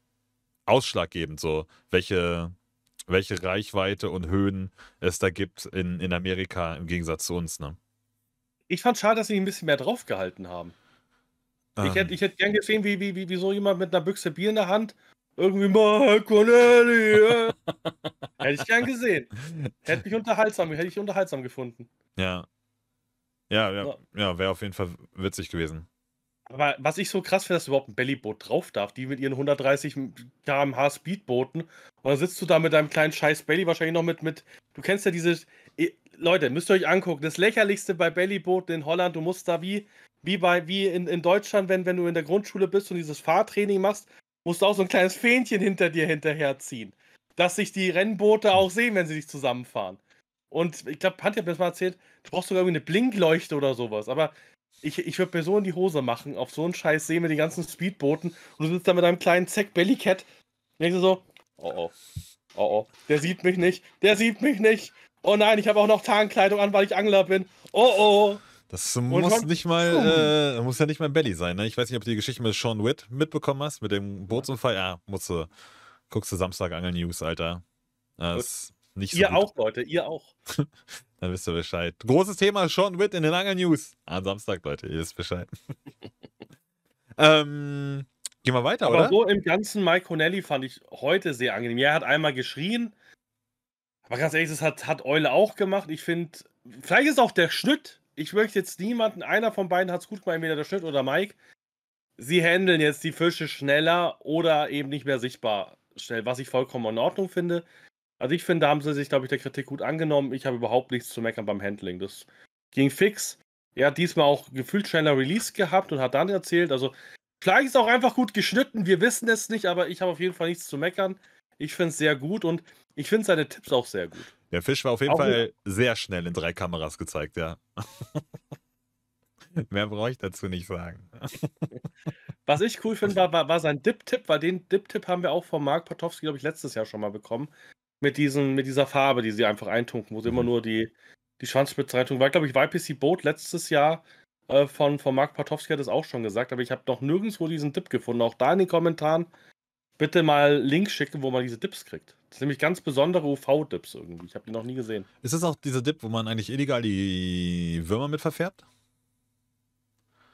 ausschlaggebend, so welche, welche Reichweite und Höhen es da gibt in, in Amerika im Gegensatz zu uns. Ne? Ich fand schade, dass sie ein bisschen mehr draufgehalten haben. Ähm. Ich hätte ich hätt gern gesehen, wie, wie, wie, wie so jemand mit einer Büchse Bier in der Hand irgendwie mal Connelly. Äh. (laughs) hätte ich gern gesehen. Hätte mich unterhaltsam, hätte ich unterhaltsam gefunden. Ja. Ja, ja, ja wäre auf jeden Fall witzig gewesen. Aber was ich so krass finde, dass überhaupt ein Bellyboot drauf darf, die mit ihren 130 km/h Speedbooten. Und dann sitzt du da mit deinem kleinen scheiß Belly wahrscheinlich noch mit, mit. Du kennst ja diese. Leute, müsst ihr euch angucken. Das lächerlichste bei Bellybooten in Holland, du musst da wie, wie bei, wie in, in Deutschland, wenn, wenn du in der Grundschule bist und dieses Fahrtraining machst, musst du auch so ein kleines Fähnchen hinter dir hinterherziehen. Dass sich die Rennboote auch sehen, wenn sie sich zusammenfahren. Und ich glaube, Pant hat mir das mal erzählt, du brauchst sogar irgendwie eine Blinkleuchte oder sowas. Aber ich, ich würde mir so in die Hose machen, auf so einen Scheiß sehen mit den ganzen Speedbooten und du sitzt da mit deinem kleinen Zack Bellycat und denkst du so, oh oh, oh oh, der sieht mich nicht, der sieht mich nicht. Oh nein, ich habe auch noch Tarnkleidung an, weil ich Angler bin. Oh oh. Das muss nicht mal, äh, muss ja nicht mal ein Belly sein, ne? Ich weiß nicht, ob du die Geschichte mit Sean Witt mitbekommen hast, mit dem Bootsunfall. Ja, musst du, guckst du Samstag Angel News, Alter. Das nicht so ihr gut. auch, Leute, ihr auch. (laughs) Dann wisst ihr Bescheid. Großes Thema, schon Witt in den Anger News. Am Samstag, Leute, ihr wisst Bescheid. (laughs) ähm, gehen wir weiter, Aber oder? so im Ganzen, Mike Connelly fand ich heute sehr angenehm. er hat einmal geschrien. Aber ganz ehrlich, das hat, hat Eule auch gemacht. Ich finde, vielleicht ist auch der Schnitt. Ich möchte jetzt niemanden, einer von beiden hat es gut gemacht, entweder der Schnitt oder Mike. Sie handeln jetzt die Fische schneller oder eben nicht mehr sichtbar schnell, was ich vollkommen in Ordnung finde. Also ich finde, da haben sie sich, glaube ich, der Kritik gut angenommen. Ich habe überhaupt nichts zu meckern beim Handling. Das ging fix. Er hat diesmal auch gefühlt schneller Release gehabt und hat dann erzählt. Also vielleicht ist auch einfach gut geschnitten. Wir wissen es nicht, aber ich habe auf jeden Fall nichts zu meckern. Ich finde es sehr gut und ich finde seine Tipps auch sehr gut. Der Fisch war auf jeden auch Fall sehr schnell in drei Kameras gezeigt, ja. (laughs) Mehr brauche ich dazu nicht sagen. (laughs) Was ich cool finde, war, war, war, sein Dip-Tipp, weil den Dip-Tipp haben wir auch von Marc Potowski, glaube ich, letztes Jahr schon mal bekommen mit, diesem, mit dieser Farbe, die sie einfach eintunken, wo sie mhm. immer nur die, die Schwanzspitze reintunken. Weil, glaube ich, YPC Boat letztes Jahr äh, von, von Mark Partowski hat das auch schon gesagt, aber ich habe noch nirgendwo diesen Tipp gefunden. Auch da in den Kommentaren bitte mal Links schicken, wo man diese Dips kriegt. Das sind nämlich ganz besondere UV-Dips irgendwie. Ich habe die noch nie gesehen. Ist das auch dieser Dip, wo man eigentlich illegal die Würmer mit verfärbt?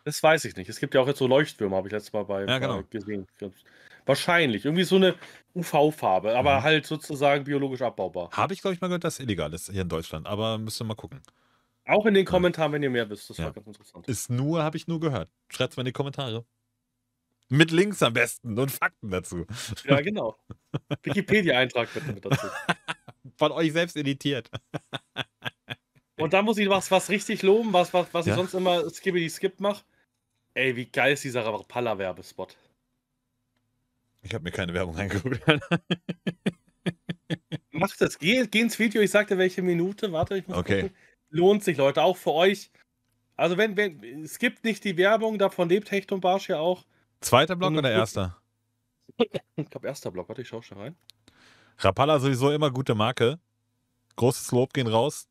Das weiß ich nicht. Es gibt ja auch jetzt so Leuchtwürmer, habe ich letztes Mal bei ja, genau. gesehen. Wahrscheinlich. Irgendwie so eine UV-Farbe, aber mhm. halt sozusagen biologisch abbaubar. Habe ich, glaube ich, mal gehört, dass es illegal ist hier in Deutschland, aber müsste mal gucken. Auch in den Kommentaren, ja. wenn ihr mehr wisst. Das ja. war ganz interessant. Ist nur, habe ich nur gehört. Schreibt es mal in die Kommentare. Mit Links am besten und Fakten dazu. Ja, genau. Wikipedia-Eintrag bitte mit dazu. (laughs) Von euch selbst editiert. (laughs) Und da muss ich was, was richtig loben, was, was, was ja? ich sonst immer skibbity skip mache. Ey, wie geil ist dieser Rapala-Werbespot. Ich habe mir keine Werbung reingeguckt. (laughs) Mach das. Geh, geh, ins Video, ich dir welche Minute. Warte, ich muss okay. gucken. Lohnt sich, Leute, auch für euch. Also wenn, wenn, es gibt nicht die Werbung, davon lebt Hecht und Barsch ja auch. Zweiter Block oder (laughs) erster? ich glaube, erster Block. Warte, ich schaue schon rein. Rapala sowieso immer gute Marke. Großes Lob gehen raus.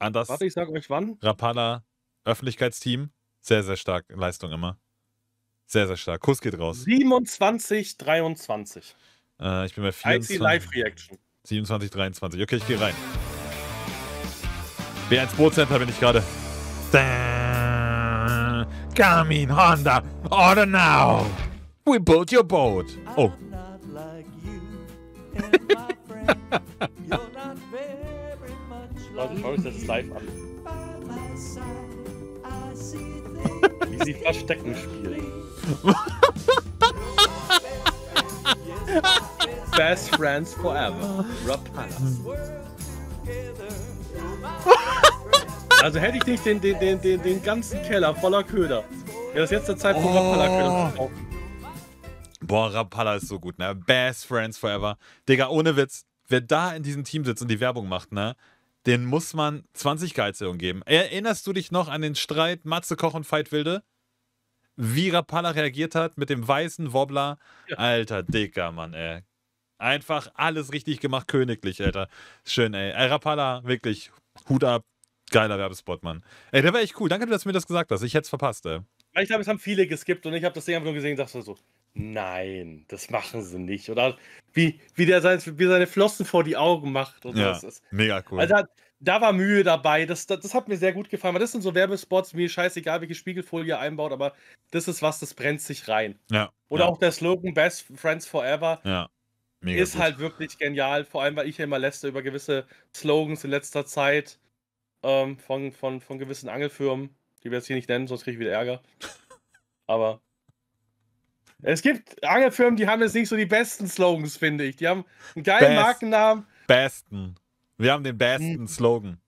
Anders. Warte, ich sage euch wann. Rapala, Öffentlichkeitsteam, sehr, sehr stark Leistung immer. Sehr, sehr stark. Kuss geht raus. 27, 23. Äh, ich bin bei 24. IC Live Reaction. 27, 23. Okay, ich gehe rein. B1 Boot Center bin ich gerade. Garmin, Honda, order now. We built your boat. Oh. (laughs) Leute, ich freue mich, dass live an. Wie sie Verstecken spielen. (laughs) Best Friends Forever. Rob (laughs) Also hätte ich nicht den, den, den, den, den ganzen Keller voller Köder. Wäre ja, das jetzt der Zeitpunkt, oh. Rapala Köder Boah, Rapala ist so gut, ne? Best Friends Forever. Digga, ohne Witz. Wer da in diesem Team sitzt und die Werbung macht, ne? den muss man 20 Geizerhöhungen geben. Erinnerst du dich noch an den Streit Matze Koch und Veit Wilde? Wie Rapala reagiert hat mit dem weißen Wobbler. Ja. Alter, dicker Mann, ey. Einfach alles richtig gemacht, königlich, Alter. Schön, ey. ey Rapala, wirklich, Hut ab. Geiler Werbespot, Mann. Ey, der war echt cool. Danke, dass du mir das gesagt hast. Ich hätte es verpasst, ey. Ich glaube, es haben viele geskippt und ich habe das Ding einfach nur gesehen und dachte so, Nein, das machen sie nicht. Oder wie, wie der seine, wie seine Flossen vor die Augen macht. Oder ja, das ist, mega cool. Also da, war Mühe dabei. Das, das, das, hat mir sehr gut gefallen. Das sind so Werbespots, mir scheißegal, welche Spiegelfolie einbaut, aber das ist was, das brennt sich rein. Ja. Oder ja. auch der Slogan Best Friends Forever. Ja. Mega ist gut. halt wirklich genial, vor allem weil ich ja immer lässt über gewisse Slogans in letzter Zeit ähm, von, von, von gewissen Angelfirmen, die wir jetzt hier nicht nennen, sonst kriege ich wieder Ärger. (laughs) Aber es gibt Angelfirmen, die haben jetzt nicht so die besten Slogans, finde ich. Die haben einen geilen Best, Markennamen. Besten. Wir haben den besten mhm. Slogan.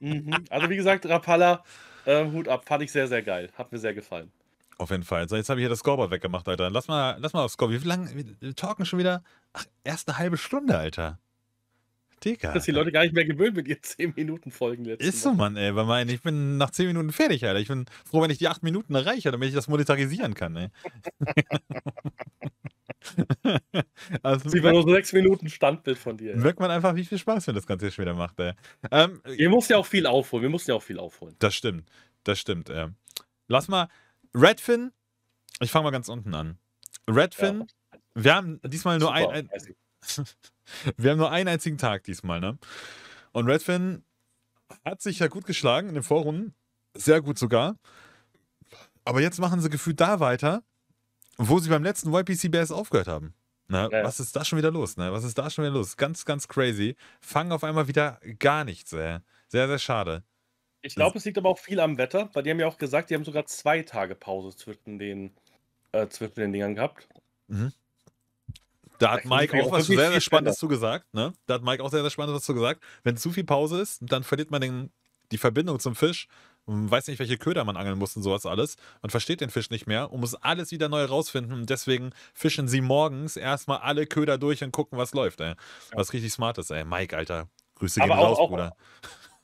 Mhm. Also wie gesagt, Rapala, äh, Hut ab, fand ich sehr, sehr geil. Hat mir sehr gefallen. Auf jeden Fall. So, jetzt habe ich hier das Scoreboard weggemacht, Alter. Lass mal, lass mal aufs Scoreboard. Wie lange? Wir talken schon wieder. Ach, erst eine halbe Stunde, Alter. Digga. Dass die Leute gar nicht mehr gewöhnt mit ihren 10-Minuten-Folgen (laughs) letztens. Ist so, Mann, ey. Weil mein, ich bin nach 10 Minuten fertig, Alter. Ich bin froh, wenn ich die 8 Minuten erreiche, damit ich das monetarisieren kann, ey. (laughs) also, Sie war nur so sechs Minuten Standbild von dir. Ey. Merkt man einfach, wie viel Spaß mir das Ganze hier schon wieder macht, ey. Ähm, Ihr musst ja auch viel aufholen. Wir mussten ja auch viel aufholen. Das stimmt. Das stimmt, ey. Lass mal. Redfin, ich fange mal ganz unten an. Redfin, ja. wir haben diesmal nur Super, ein. ein (laughs) (laughs) Wir haben nur einen einzigen Tag diesmal, ne? Und Redfin hat sich ja gut geschlagen in den Vorrunden. Sehr gut sogar. Aber jetzt machen sie gefühlt da weiter, wo sie beim letzten YPC BS aufgehört haben. Na, ja. Was ist da schon wieder los? Ne? Was ist da schon wieder los? Ganz, ganz crazy. Fangen auf einmal wieder gar nichts. Ey. Sehr, sehr schade. Ich glaube, es liegt aber auch viel am Wetter, weil die haben ja auch gesagt, die haben sogar zwei Tage Pause zwischen den, äh, zwischen den Dingern gehabt. Mhm. Da hat Mike auch was sehr, sehr Spannendes zu gesagt. Ne? Da hat Mike auch sehr, sehr Spannendes zu gesagt. Wenn zu viel Pause ist, dann verliert man den, die Verbindung zum Fisch und weiß nicht, welche Köder man angeln muss und sowas alles. Man versteht den Fisch nicht mehr und muss alles wieder neu rausfinden. Deswegen fischen sie morgens erstmal alle Köder durch und gucken, was läuft. Ey. Was richtig smart ist, ey. Mike, Alter. Grüße gehen raus, auch, Bruder.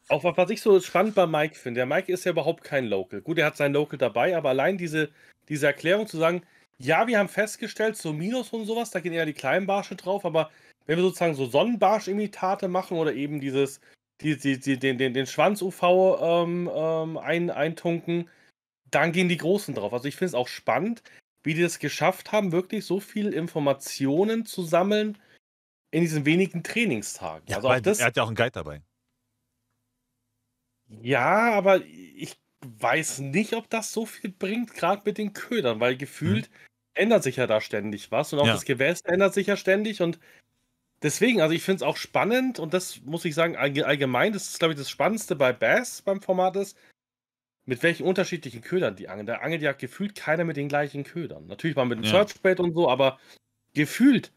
Auch, auch was ich so spannend bei Mike finde. Der Mike ist ja überhaupt kein Local. Gut, er hat sein Local dabei, aber allein diese, diese Erklärung zu sagen, ja, wir haben festgestellt, so Minus und sowas, da gehen eher die kleinen Barsche drauf, aber wenn wir sozusagen so Sonnenbarsch-Imitate machen oder eben dieses, die, die, die, den, den, den Schwanz-UV ähm, ähm, ein, eintunken, dann gehen die Großen drauf. Also ich finde es auch spannend, wie die das geschafft haben, wirklich so viel Informationen zu sammeln in diesen wenigen Trainingstagen. Ja, also das, er hat ja auch einen Guide dabei. Ja, aber ich weiß nicht, ob das so viel bringt, gerade mit den Ködern, weil gefühlt mhm. ändert sich ja da ständig was und auch ja. das Gewässer ändert sich ja ständig und deswegen, also ich finde es auch spannend und das muss ich sagen, allgemein, das ist glaube ich das Spannendste bei Bass beim Format ist, mit welchen unterschiedlichen Ködern die angeln. Da angelt ja gefühlt keiner mit den gleichen Ködern. Natürlich mal mit dem ja. Searchbait und so, aber gefühlt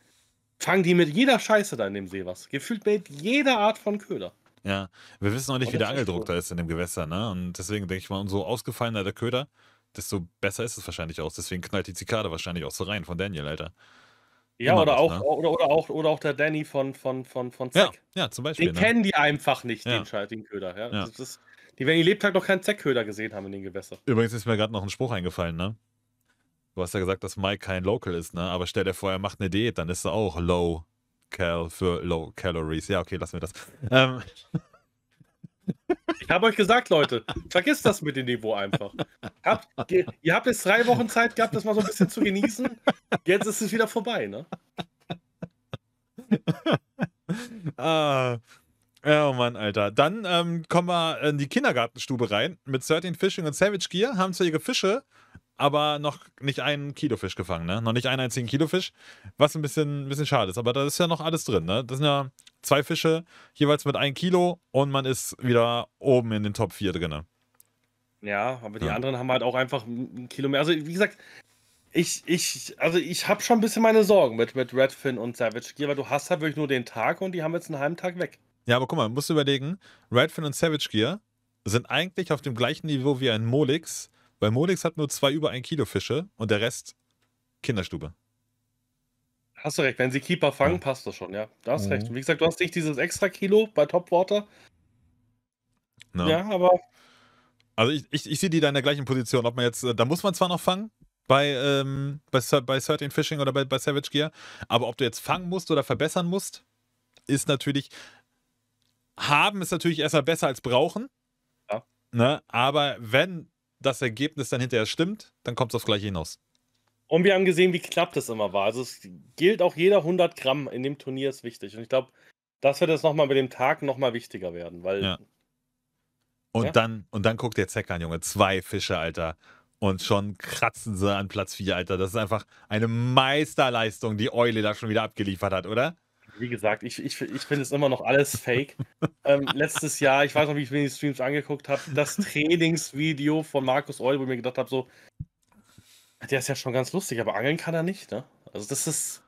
fangen die mit jeder Scheiße da in dem See was. Gefühlt mit jeder Art von Köder. Ja, wir wissen auch nicht, wie der Angeldruck cool. da ist in dem Gewässer, ne? Und deswegen denke ich mal, umso ausgefallener der Köder, desto besser ist es wahrscheinlich auch. Deswegen knallt die Zikade wahrscheinlich auch so rein von Daniel, Alter. Ja, oder, das, auch, ne? oder, oder, auch, oder auch der Danny von, von, von, von Zack. Ja, ja, zum Beispiel. Den ne? kennen die einfach nicht, ja. den schaltigen Köder. Ja? ja. Das ist, die werden ihr Lebtag noch keinen Zackköder gesehen haben in den Gewässern. Übrigens ist mir gerade noch ein Spruch eingefallen, ne? Du hast ja gesagt, dass Mike kein Local ist, ne? Aber stell dir vor, er macht eine Diät, dann ist er auch low. Cal für Low Calories. Ja, okay, lassen wir das. Ähm. Ich habe euch gesagt, Leute, vergisst das mit dem Niveau einfach. Habt, ihr habt jetzt drei Wochen Zeit gehabt, das mal so ein bisschen zu genießen. Jetzt ist es wieder vorbei, ne? (laughs) ah. Oh Mann, Alter. Dann ähm, kommen wir in die Kindergartenstube rein mit 13 Fishing und Savage Gear, haben zwar ihre Fische, aber noch nicht einen Kilofisch gefangen, ne? Noch nicht einen einzigen Kilofisch, was ein bisschen, ein bisschen schade ist. Aber da ist ja noch alles drin, ne? Das sind ja zwei Fische, jeweils mit einem Kilo und man ist wieder oben in den Top 4 drin. Ja, aber die ja. anderen haben halt auch einfach ein Kilo mehr. Also, wie gesagt, ich, ich, also ich habe schon ein bisschen meine Sorgen mit, mit Redfin und Savage Gear, weil du hast halt wirklich nur den Tag und die haben jetzt einen halben Tag weg. Ja, aber guck mal, musst du überlegen, Redfin und Savage Gear sind eigentlich auf dem gleichen Niveau wie ein Molix, weil Monix hat nur zwei über ein Kilo Fische und der Rest Kinderstube. Hast du recht, wenn sie Keeper fangen, ja. passt das schon, ja. Du hast mhm. recht. Und wie gesagt, du hast nicht dieses extra Kilo bei Topwater. No. Ja, aber. Also ich, ich, ich sehe die da in der gleichen Position. Ob man jetzt, äh, da muss man zwar noch fangen, bei, ähm, bei, bei Certain Fishing oder bei, bei Savage Gear. Aber ob du jetzt fangen musst oder verbessern musst, ist natürlich. Haben ist natürlich erstmal besser als brauchen. Ja. Ne? Aber wenn das Ergebnis dann hinterher stimmt, dann kommt es aufs Gleiche hinaus. Und wir haben gesehen, wie knapp das immer war. Also es gilt auch jeder 100 Gramm in dem Turnier ist wichtig. Und ich glaube, das wird jetzt nochmal mit dem Tag nochmal wichtiger werden, weil... Ja. Und, ja? Dann, und dann guckt der Zeck an, Junge. Zwei Fische, Alter. Und schon kratzen sie an Platz 4, Alter. Das ist einfach eine Meisterleistung, die Eule da schon wieder abgeliefert hat, oder? Wie gesagt, ich, ich, ich finde es immer noch alles fake. ähm, (laughs) letztes Jahr, ich weiß noch, wie ich mir die Streams angeguckt habe, das Trainingsvideo von Markus Eul, wo ich mir gedacht habe, so, der ist ja schon ganz lustig, aber angeln kann er nicht, ne? Also das ist.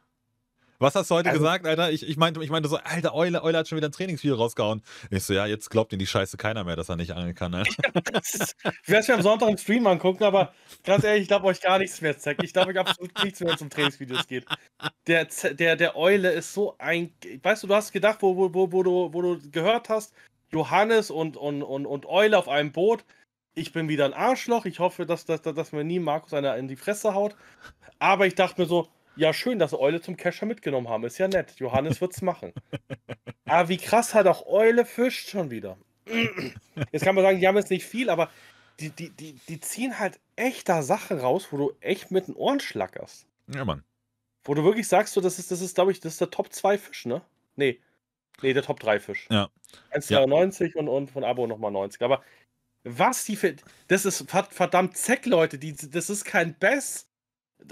Was hast du heute also, gesagt, Alter? Ich, ich, meinte, ich meinte so, Alter, Eule, Eule hat schon wieder ein Trainingsvideo rausgehauen. Ich so, ja, jetzt glaubt in die Scheiße keiner mehr, dass er nicht angeln kann. Ne? Alter. (laughs) ich werde es mir am Sonntag im Stream angucken, aber ganz ehrlich, ich glaube euch gar nichts mehr zeigt. Ich glaube euch absolut nichts mehr, wenn es um Trainingsvideos geht. Der, der, der Eule ist so ein. Weißt du, du hast gedacht, wo, wo, wo, wo, du, wo du gehört hast, Johannes und, und, und, und Eule auf einem Boot. Ich bin wieder ein Arschloch. Ich hoffe, dass, dass, dass mir nie Markus einer in die Fresse haut. Aber ich dachte mir so, ja, schön, dass Eule zum Kescher mitgenommen haben. Ist ja nett. Johannes wird es machen. aber (laughs) ah, wie krass hat auch Eule fischt schon wieder. (laughs) Jetzt kann man sagen, die haben jetzt nicht viel, aber die, die, die, die ziehen halt echter Sachen raus, wo du echt mit den Ohren schlackerst. Ja, Mann. Wo du wirklich sagst, so, das ist, das ist, glaube ich, das ist der Top 2 Fisch, ne? Nee. Nee, der Top 3 Fisch. Ja. 1,90 ja. und, und von Abo nochmal 90. Aber was die für. Das ist verdammt Zeck, Leute. Die, das ist kein Best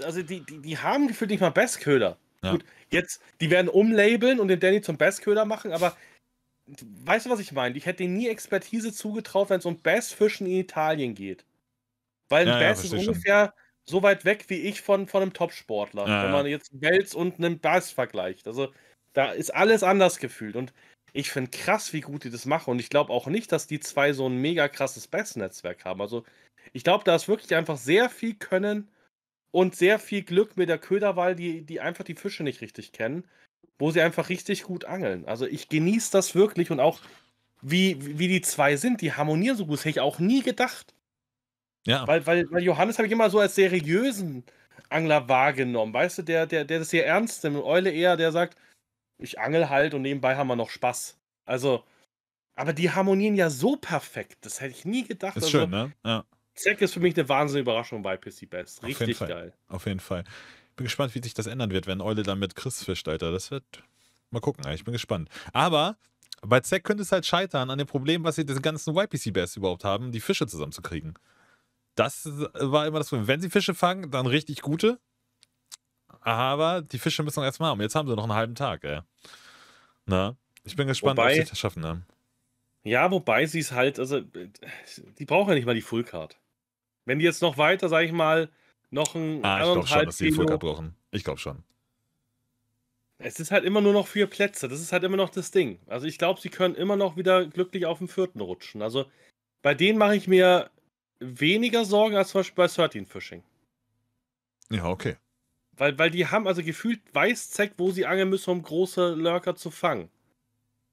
also die, die, die haben gefühlt nicht mal Bestköder. Ja. Gut, jetzt, die werden umlabeln und den Danny zum Bestköder machen, aber weißt du, was ich meine? Ich hätte ihm nie Expertise zugetraut, wenn es um Bestfischen in Italien geht. Weil ein ja, Bass ja, ist ungefähr so weit weg wie ich von, von einem Topsportler, ja, wenn man jetzt einen Wels und einen Bass vergleicht. Also da ist alles anders gefühlt. Und ich finde krass, wie gut die das machen. Und ich glaube auch nicht, dass die zwei so ein mega krasses best netzwerk haben. Also ich glaube, da ist wirklich einfach sehr viel Können und sehr viel Glück mit der Köderwahl, die, die einfach die Fische nicht richtig kennen, wo sie einfach richtig gut angeln. Also ich genieße das wirklich und auch wie, wie die zwei sind, die harmonieren so gut, das hätte ich auch nie gedacht. Ja. Weil, weil, weil Johannes habe ich immer so als seriösen Angler wahrgenommen, weißt du, der, der, der das hier ernst nimmt. Eule eher, der sagt, ich angel halt und nebenbei haben wir noch Spaß. Also, aber die harmonieren ja so perfekt, das hätte ich nie gedacht. Ist also, schön, ne? Ja. Zack ist für mich eine wahnsinnige Überraschung bei PC Best. Richtig Auf geil. Auf jeden Fall. Bin gespannt, wie sich das ändern wird, wenn Eule dann mit Chris fischt, Alter. Das wird. Mal gucken, ich bin gespannt. Aber bei Zack könnte es halt scheitern an dem Problem, was sie den ganzen YPC-Bass überhaupt haben, die Fische zusammenzukriegen. Das war immer das Problem. Wenn sie Fische fangen, dann richtig gute. Aber die Fische müssen wir erstmal haben. Jetzt haben sie noch einen halben Tag, ey. Na, ich bin gespannt, wobei, ob sie das schaffen haben. Ne? Ja, wobei sie es halt, also, die brauchen ja nicht mal die Fullcard. Wenn die jetzt noch weiter, sag ich mal, noch ein. Ah, ich glaube schon, dass die Fulka brauchen. Ich glaube schon. Es ist halt immer nur noch vier Plätze. Das ist halt immer noch das Ding. Also ich glaube, sie können immer noch wieder glücklich auf den vierten rutschen. Also bei denen mache ich mir weniger Sorgen als zum Beispiel bei 13 Fishing. Ja, okay. Weil, weil die haben also gefühlt weiß Zeck, wo sie angeln müssen, um große Lurker zu fangen.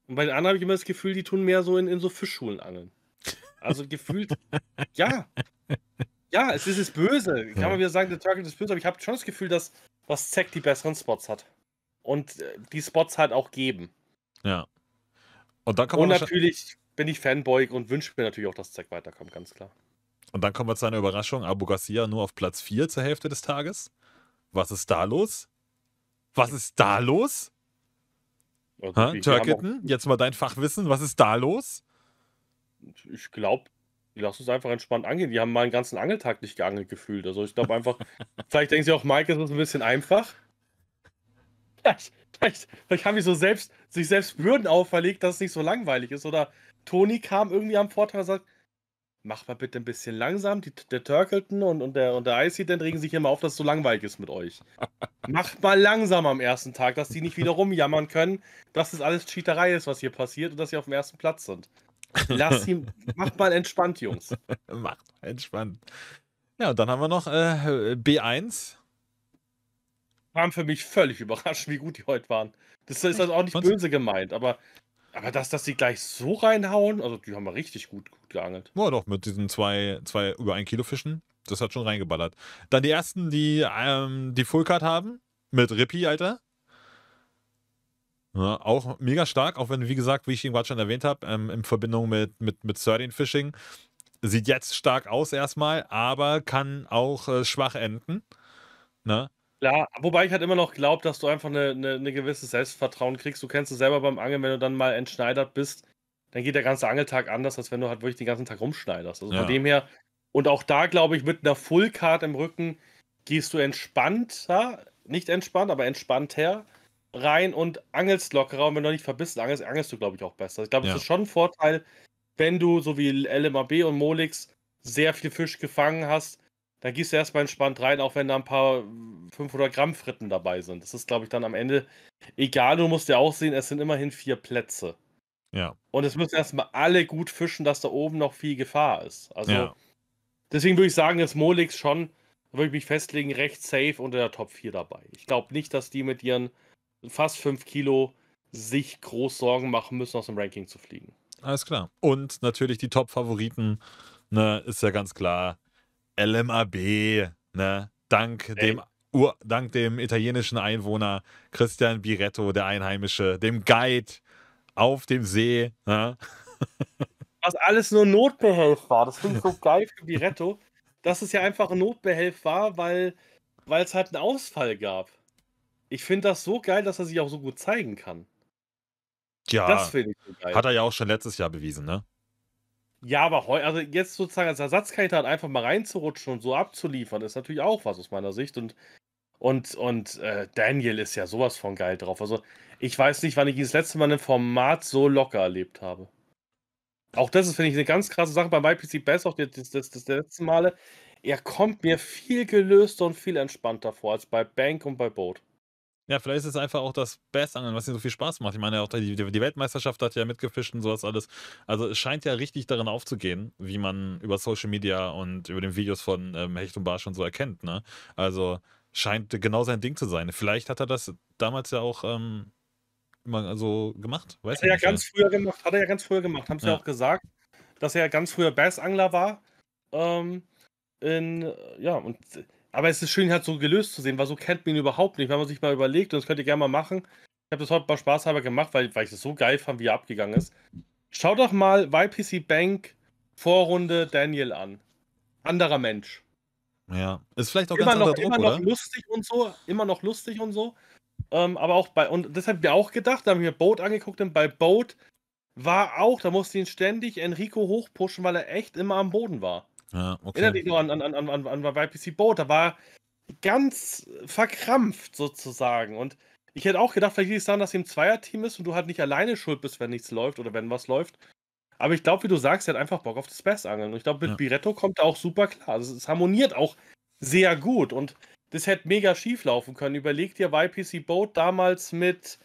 Und bei den anderen habe ich immer das Gefühl, die tun mehr so in, in so Fischschulen angeln. Also gefühlt, (laughs) ja ja, es ist es böse. Kann mal wieder sagen, der Turtle ist böse, aber ich habe schon das Gefühl, dass, dass Zack die besseren Spots hat. Und äh, die Spots halt auch geben. Ja. Und dann kann man. Und natürlich bin ich Fanboy und wünsche mir natürlich auch, dass Zack weiterkommt, ganz klar. Und dann kommen wir zu einer Überraschung. Abu Garcia nur auf Platz 4 zur Hälfte des Tages. Was ist da los? Was ist da los? Also, jetzt mal dein Fachwissen. Was ist da los? Ich glaube, die lassen es einfach entspannt angehen. Die haben mal einen ganzen Angeltag nicht geangelt gefühlt. Also ich glaube einfach, (laughs) vielleicht denken sie auch, Mike ist das ein bisschen einfach. Vielleicht, vielleicht, vielleicht haben die so selbst, sich selbst Würden auferlegt, dass es nicht so langweilig ist. Oder Toni kam irgendwie am Vortag und sagt, mach mal bitte ein bisschen langsam. Die, der Turkleton und, und der, und der Icy, dann regen sich immer auf, dass es so langweilig ist mit euch. (laughs) Macht mal langsam am ersten Tag, dass die nicht wieder rumjammern können, dass das alles Cheaterei ist, was hier passiert und dass sie auf dem ersten Platz sind. Lass (laughs) ihn, macht mal entspannt, Jungs. macht entspannt. Ja, und dann haben wir noch äh, B1. Waren für mich völlig überrascht, wie gut die heute waren. Das ist also auch nicht Find's? böse gemeint, aber, aber dass, dass die gleich so reinhauen, also die haben wir richtig gut, gut geangelt. Ja, doch, mit diesen zwei, zwei über ein Kilo Fischen, das hat schon reingeballert. Dann die ersten, die ähm, die Fullcard haben, mit Rippi, Alter. Ja, auch mega stark, auch wenn, wie gesagt, wie ich ihn gerade schon erwähnt habe, ähm, in Verbindung mit, mit, mit Sardine Fishing. Sieht jetzt stark aus erstmal, aber kann auch äh, schwach enden. Ne? Klar, wobei ich halt immer noch glaube, dass du einfach eine, eine, eine gewisse Selbstvertrauen kriegst. Du kennst es selber beim Angeln, wenn du dann mal entschneidert bist, dann geht der ganze Angeltag anders, als wenn du halt wirklich den ganzen Tag rumschneiderst. Also ja. von dem her, und auch da glaube ich, mit einer Full Card im Rücken gehst du entspannter, nicht entspannt, aber entspannter rein und angelst lockerer. Und wenn du nicht verbissen angelst, angelst du, glaube ich, auch besser. Ich glaube, es ja. ist schon ein Vorteil, wenn du, so wie LMAB und Molix, sehr viel Fisch gefangen hast, dann gehst du erstmal entspannt rein, auch wenn da ein paar 500 Gramm Fritten dabei sind. Das ist, glaube ich, dann am Ende egal. Du musst ja auch sehen, es sind immerhin vier Plätze. Ja. Und es müssen erstmal alle gut fischen, dass da oben noch viel Gefahr ist. Also, ja. deswegen würde ich sagen, ist Molix schon, würde ich mich festlegen, recht safe unter der Top 4 dabei. Ich glaube nicht, dass die mit ihren fast 5 Kilo sich groß Sorgen machen müssen, aus dem Ranking zu fliegen. Alles klar. Und natürlich die Top-Favoriten, ne, ist ja ganz klar. LMAB, ne, dank Ey. dem Ur dank dem italienischen Einwohner Christian Biretto, der Einheimische, dem Guide auf dem See. Ne? (laughs) Was alles nur Notbehelf war. Das finde ich so geil für Biretto, dass es ja einfach ein Notbehelf war, weil es halt einen Ausfall gab ich finde das so geil, dass er sich auch so gut zeigen kann. Ja, das finde ich so geil. Hat er ja auch schon letztes Jahr bewiesen, ne? Ja, aber heu, also jetzt sozusagen als Ersatzkandidat halt einfach mal reinzurutschen und so abzuliefern, ist natürlich auch was aus meiner Sicht. Und, und, und äh, Daniel ist ja sowas von geil drauf. Also ich weiß nicht, wann ich dieses letzte Mal ein Format so locker erlebt habe. Auch das ist, finde ich, eine ganz krasse Sache beim YPC Best, auch das, das, das, das letzte Male. Er kommt mir viel gelöster und viel entspannter vor als bei Bank und bei Boat. Ja, vielleicht ist es einfach auch das Bassangeln, was ihm so viel Spaß macht. Ich meine, auch die, die Weltmeisterschaft hat ja mitgefischt und sowas alles. Also es scheint ja richtig darin aufzugehen, wie man über Social Media und über den Videos von ähm, Hecht und Barsch und so erkennt. Ne? Also scheint genau sein Ding zu sein. Vielleicht hat er das damals ja auch ähm, immer so gemacht. Weiß hat er ja ganz früher gemacht, hat er ja ganz früher gemacht, haben sie ja auch gesagt, dass er ja ganz früher Bassangler war. Ähm, in, ja, und aber es ist schön, halt so gelöst zu sehen, weil so kennt man ihn überhaupt nicht. Wenn man sich mal überlegt, und das könnt ihr gerne mal machen. Ich habe das heute mal spaßhalber gemacht, weil, weil ich das so geil fand, wie er abgegangen ist. Schaut doch mal YPC Bank Vorrunde Daniel an. Anderer Mensch. Ja, ist vielleicht auch immer ganz noch, Druck, immer oder? noch lustig und so, immer noch lustig und so. Ähm, aber auch bei, und das habe ich mir auch gedacht, da habe ich mir Boat angeguckt und bei Boat war auch, da musste ihn ständig Enrico hochpushen, weil er echt immer am Boden war. Ja, okay. Erinnert dich noch an, an, an, an, an YPC Boat, da war ganz verkrampft sozusagen. Und ich hätte auch gedacht, vielleicht liegt es daran, dass sie im Zweierteam ist und du halt nicht alleine schuld bist, wenn nichts läuft oder wenn was läuft. Aber ich glaube, wie du sagst, er hat einfach Bock auf das Bassangeln. Und ich glaube, mit ja. Biretto kommt er auch super klar. Also, es harmoniert auch sehr gut. Und das hätte mega schief laufen können. Überleg dir YPC Boat damals mit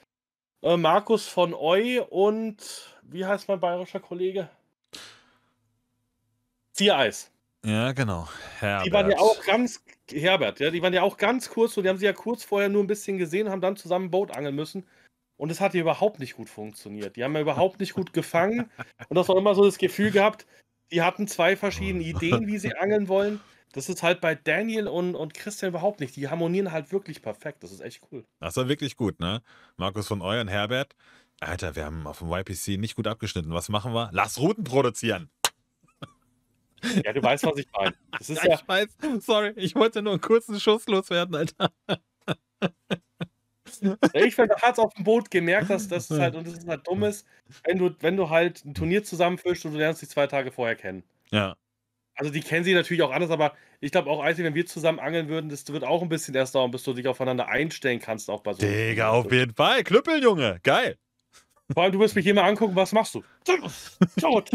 äh, Markus von Eu und wie heißt mein bayerischer Kollege? Ziereis. Ja, genau. Herbert. Die waren ja auch ganz, Herbert, ja, die waren ja auch ganz kurz, so, die haben sie ja kurz vorher nur ein bisschen gesehen haben dann zusammen ein Boot angeln müssen. Und es hat ja überhaupt nicht gut funktioniert. Die haben ja überhaupt nicht gut gefangen. Und das war immer so das Gefühl gehabt, die hatten zwei verschiedene Ideen, wie sie angeln wollen. Das ist halt bei Daniel und, und Christian überhaupt nicht. Die harmonieren halt wirklich perfekt. Das ist echt cool. Das war wirklich gut, ne? Markus von Euren, Herbert. Alter, wir haben auf dem YPC nicht gut abgeschnitten. Was machen wir? Lass Routen produzieren. (laughs) Ja, du weißt, was ich meine. Das ist ja, ja, ich weiß. Sorry, ich wollte nur einen kurzen Schuss loswerden, Alter. Ich finde, hat es auf dem Boot gemerkt, dass das (laughs) halt, und das ist halt dumm ist, wenn du, wenn du halt ein Turnier zusammenfischst und du lernst dich zwei Tage vorher kennen. Ja. Also die kennen sie natürlich auch anders, aber ich glaube auch einzig, wenn wir zusammen angeln würden, das wird auch ein bisschen erst dauern, bis du dich aufeinander einstellen kannst, auch bei so. Digga, auf jeden Fall. Klüppeljunge, Geil. Vor allem, du wirst mich immer angucken, was machst du? (laughs) Tot.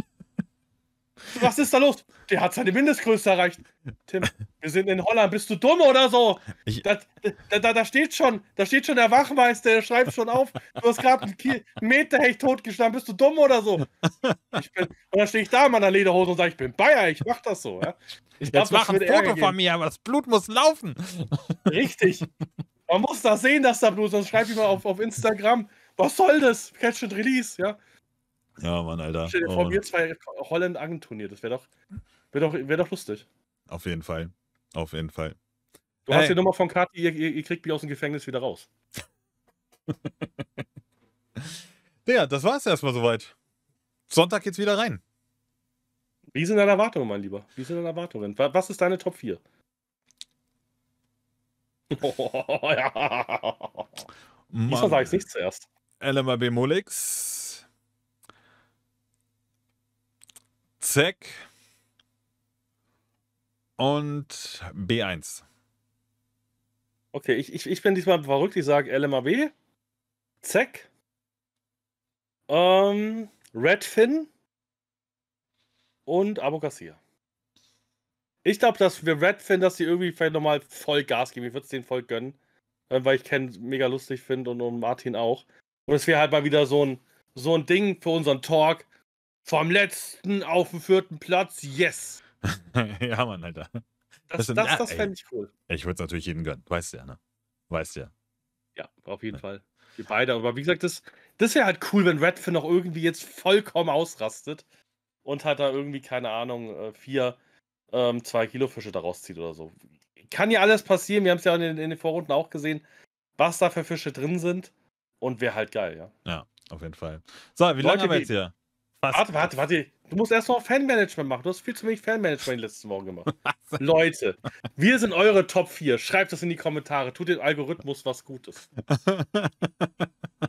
Was ist da los? Der hat seine Mindestgröße erreicht. Tim, wir sind in Holland. Bist du dumm oder so? Ich da, da, da, da, steht schon, da steht schon der Wachmeister, der schreibt schon auf. Du hast gerade einen Meterhecht totgeschlagen. Bist du dumm oder so? Ich bin, und dann stehe ich da in meiner Lederhose und sage, ich bin Bayer, ich mach das so. Ja? Ich glaub, Jetzt mach ein Foto von mir, aber das Blut muss laufen. Richtig. Man muss das sehen, dass da Blut ist. Sonst schreibe ich mal auf, auf Instagram, was soll das? Catch and Release, ja. Ja, Mann, Alter. Stell dir vor, wir zwei Holland angeturniert. Das wäre doch, wär doch, wär doch lustig. Auf jeden Fall. Auf jeden Fall. Du hey. hast die Nummer von Kati, ihr, ihr, kriegt mich aus dem Gefängnis wieder raus. (laughs) ja, das war's erstmal soweit. Sonntag geht's wieder rein. Wie sind deine Erwartungen, mein Lieber? Wie sind deine Erwartungen? Was ist deine Top 4? (laughs) Diesmal sage ich nichts zuerst. LMAB Molix, Zack und B1. Okay, ich, ich, ich bin diesmal verrückt, ich sage LMAW. Zack, ähm, Redfin und Abokassier. Ich glaube, dass wir Redfin, dass die irgendwie vielleicht nochmal voll Gas geben. Ich würde es denen voll gönnen, äh, weil ich Ken mega lustig finde und, und Martin auch. Und es wäre halt mal wieder so ein, so ein Ding für unseren Talk, vom letzten auf den vierten Platz, yes. (laughs) ja, Mann, Alter. Das, das, das, ja, das fände ich cool. Ich würde es natürlich jedem gönnen, weißt du ja, ne? Weißt du ja. Ja, auf jeden ja. Fall. Wir beide. Aber wie gesagt, das, das wäre halt cool, wenn Redfin noch irgendwie jetzt vollkommen ausrastet und hat da irgendwie, keine Ahnung, äh, vier, ähm, zwei Kilo Fische daraus zieht oder so. Kann ja alles passieren. Wir haben es ja in, in, den Vorrunden auch gesehen, was da für Fische drin sind. Und wäre halt geil, ja. Ja, auf jeden Fall. So, wie lange haben wir jetzt hier? Was? Warte, warte, warte. Du musst erst noch Fanmanagement machen. Du hast viel zu wenig Fanmanagement in den letzten Wochen gemacht. (laughs) Leute, wir sind eure Top 4. Schreibt das in die Kommentare. Tut dem Algorithmus was Gutes.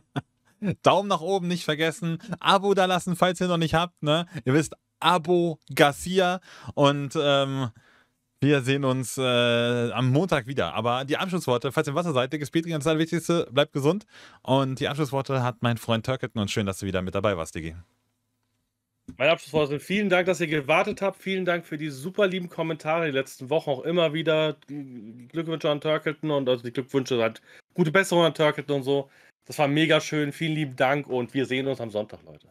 (laughs) Daumen nach oben nicht vergessen. Abo da lassen, falls ihr noch nicht habt. Ne? Ihr wisst, Abo Garcia. Und ähm, wir sehen uns äh, am Montag wieder. Aber die Abschlussworte, falls ihr im Wasser seid, dickes Petri, das Allerwichtigste, bleibt gesund. Und die Abschlussworte hat mein Freund Turketon und schön, dass du wieder mit dabei warst, Digi. Mein Abschlusswort sind vielen Dank, dass ihr gewartet habt. Vielen Dank für die super lieben Kommentare die letzten Wochen auch immer wieder. Glückwünsche an Turkleton und also die Glückwünsche halt gute Besserung an Turkleton und so. Das war mega schön. Vielen lieben Dank und wir sehen uns am Sonntag, Leute.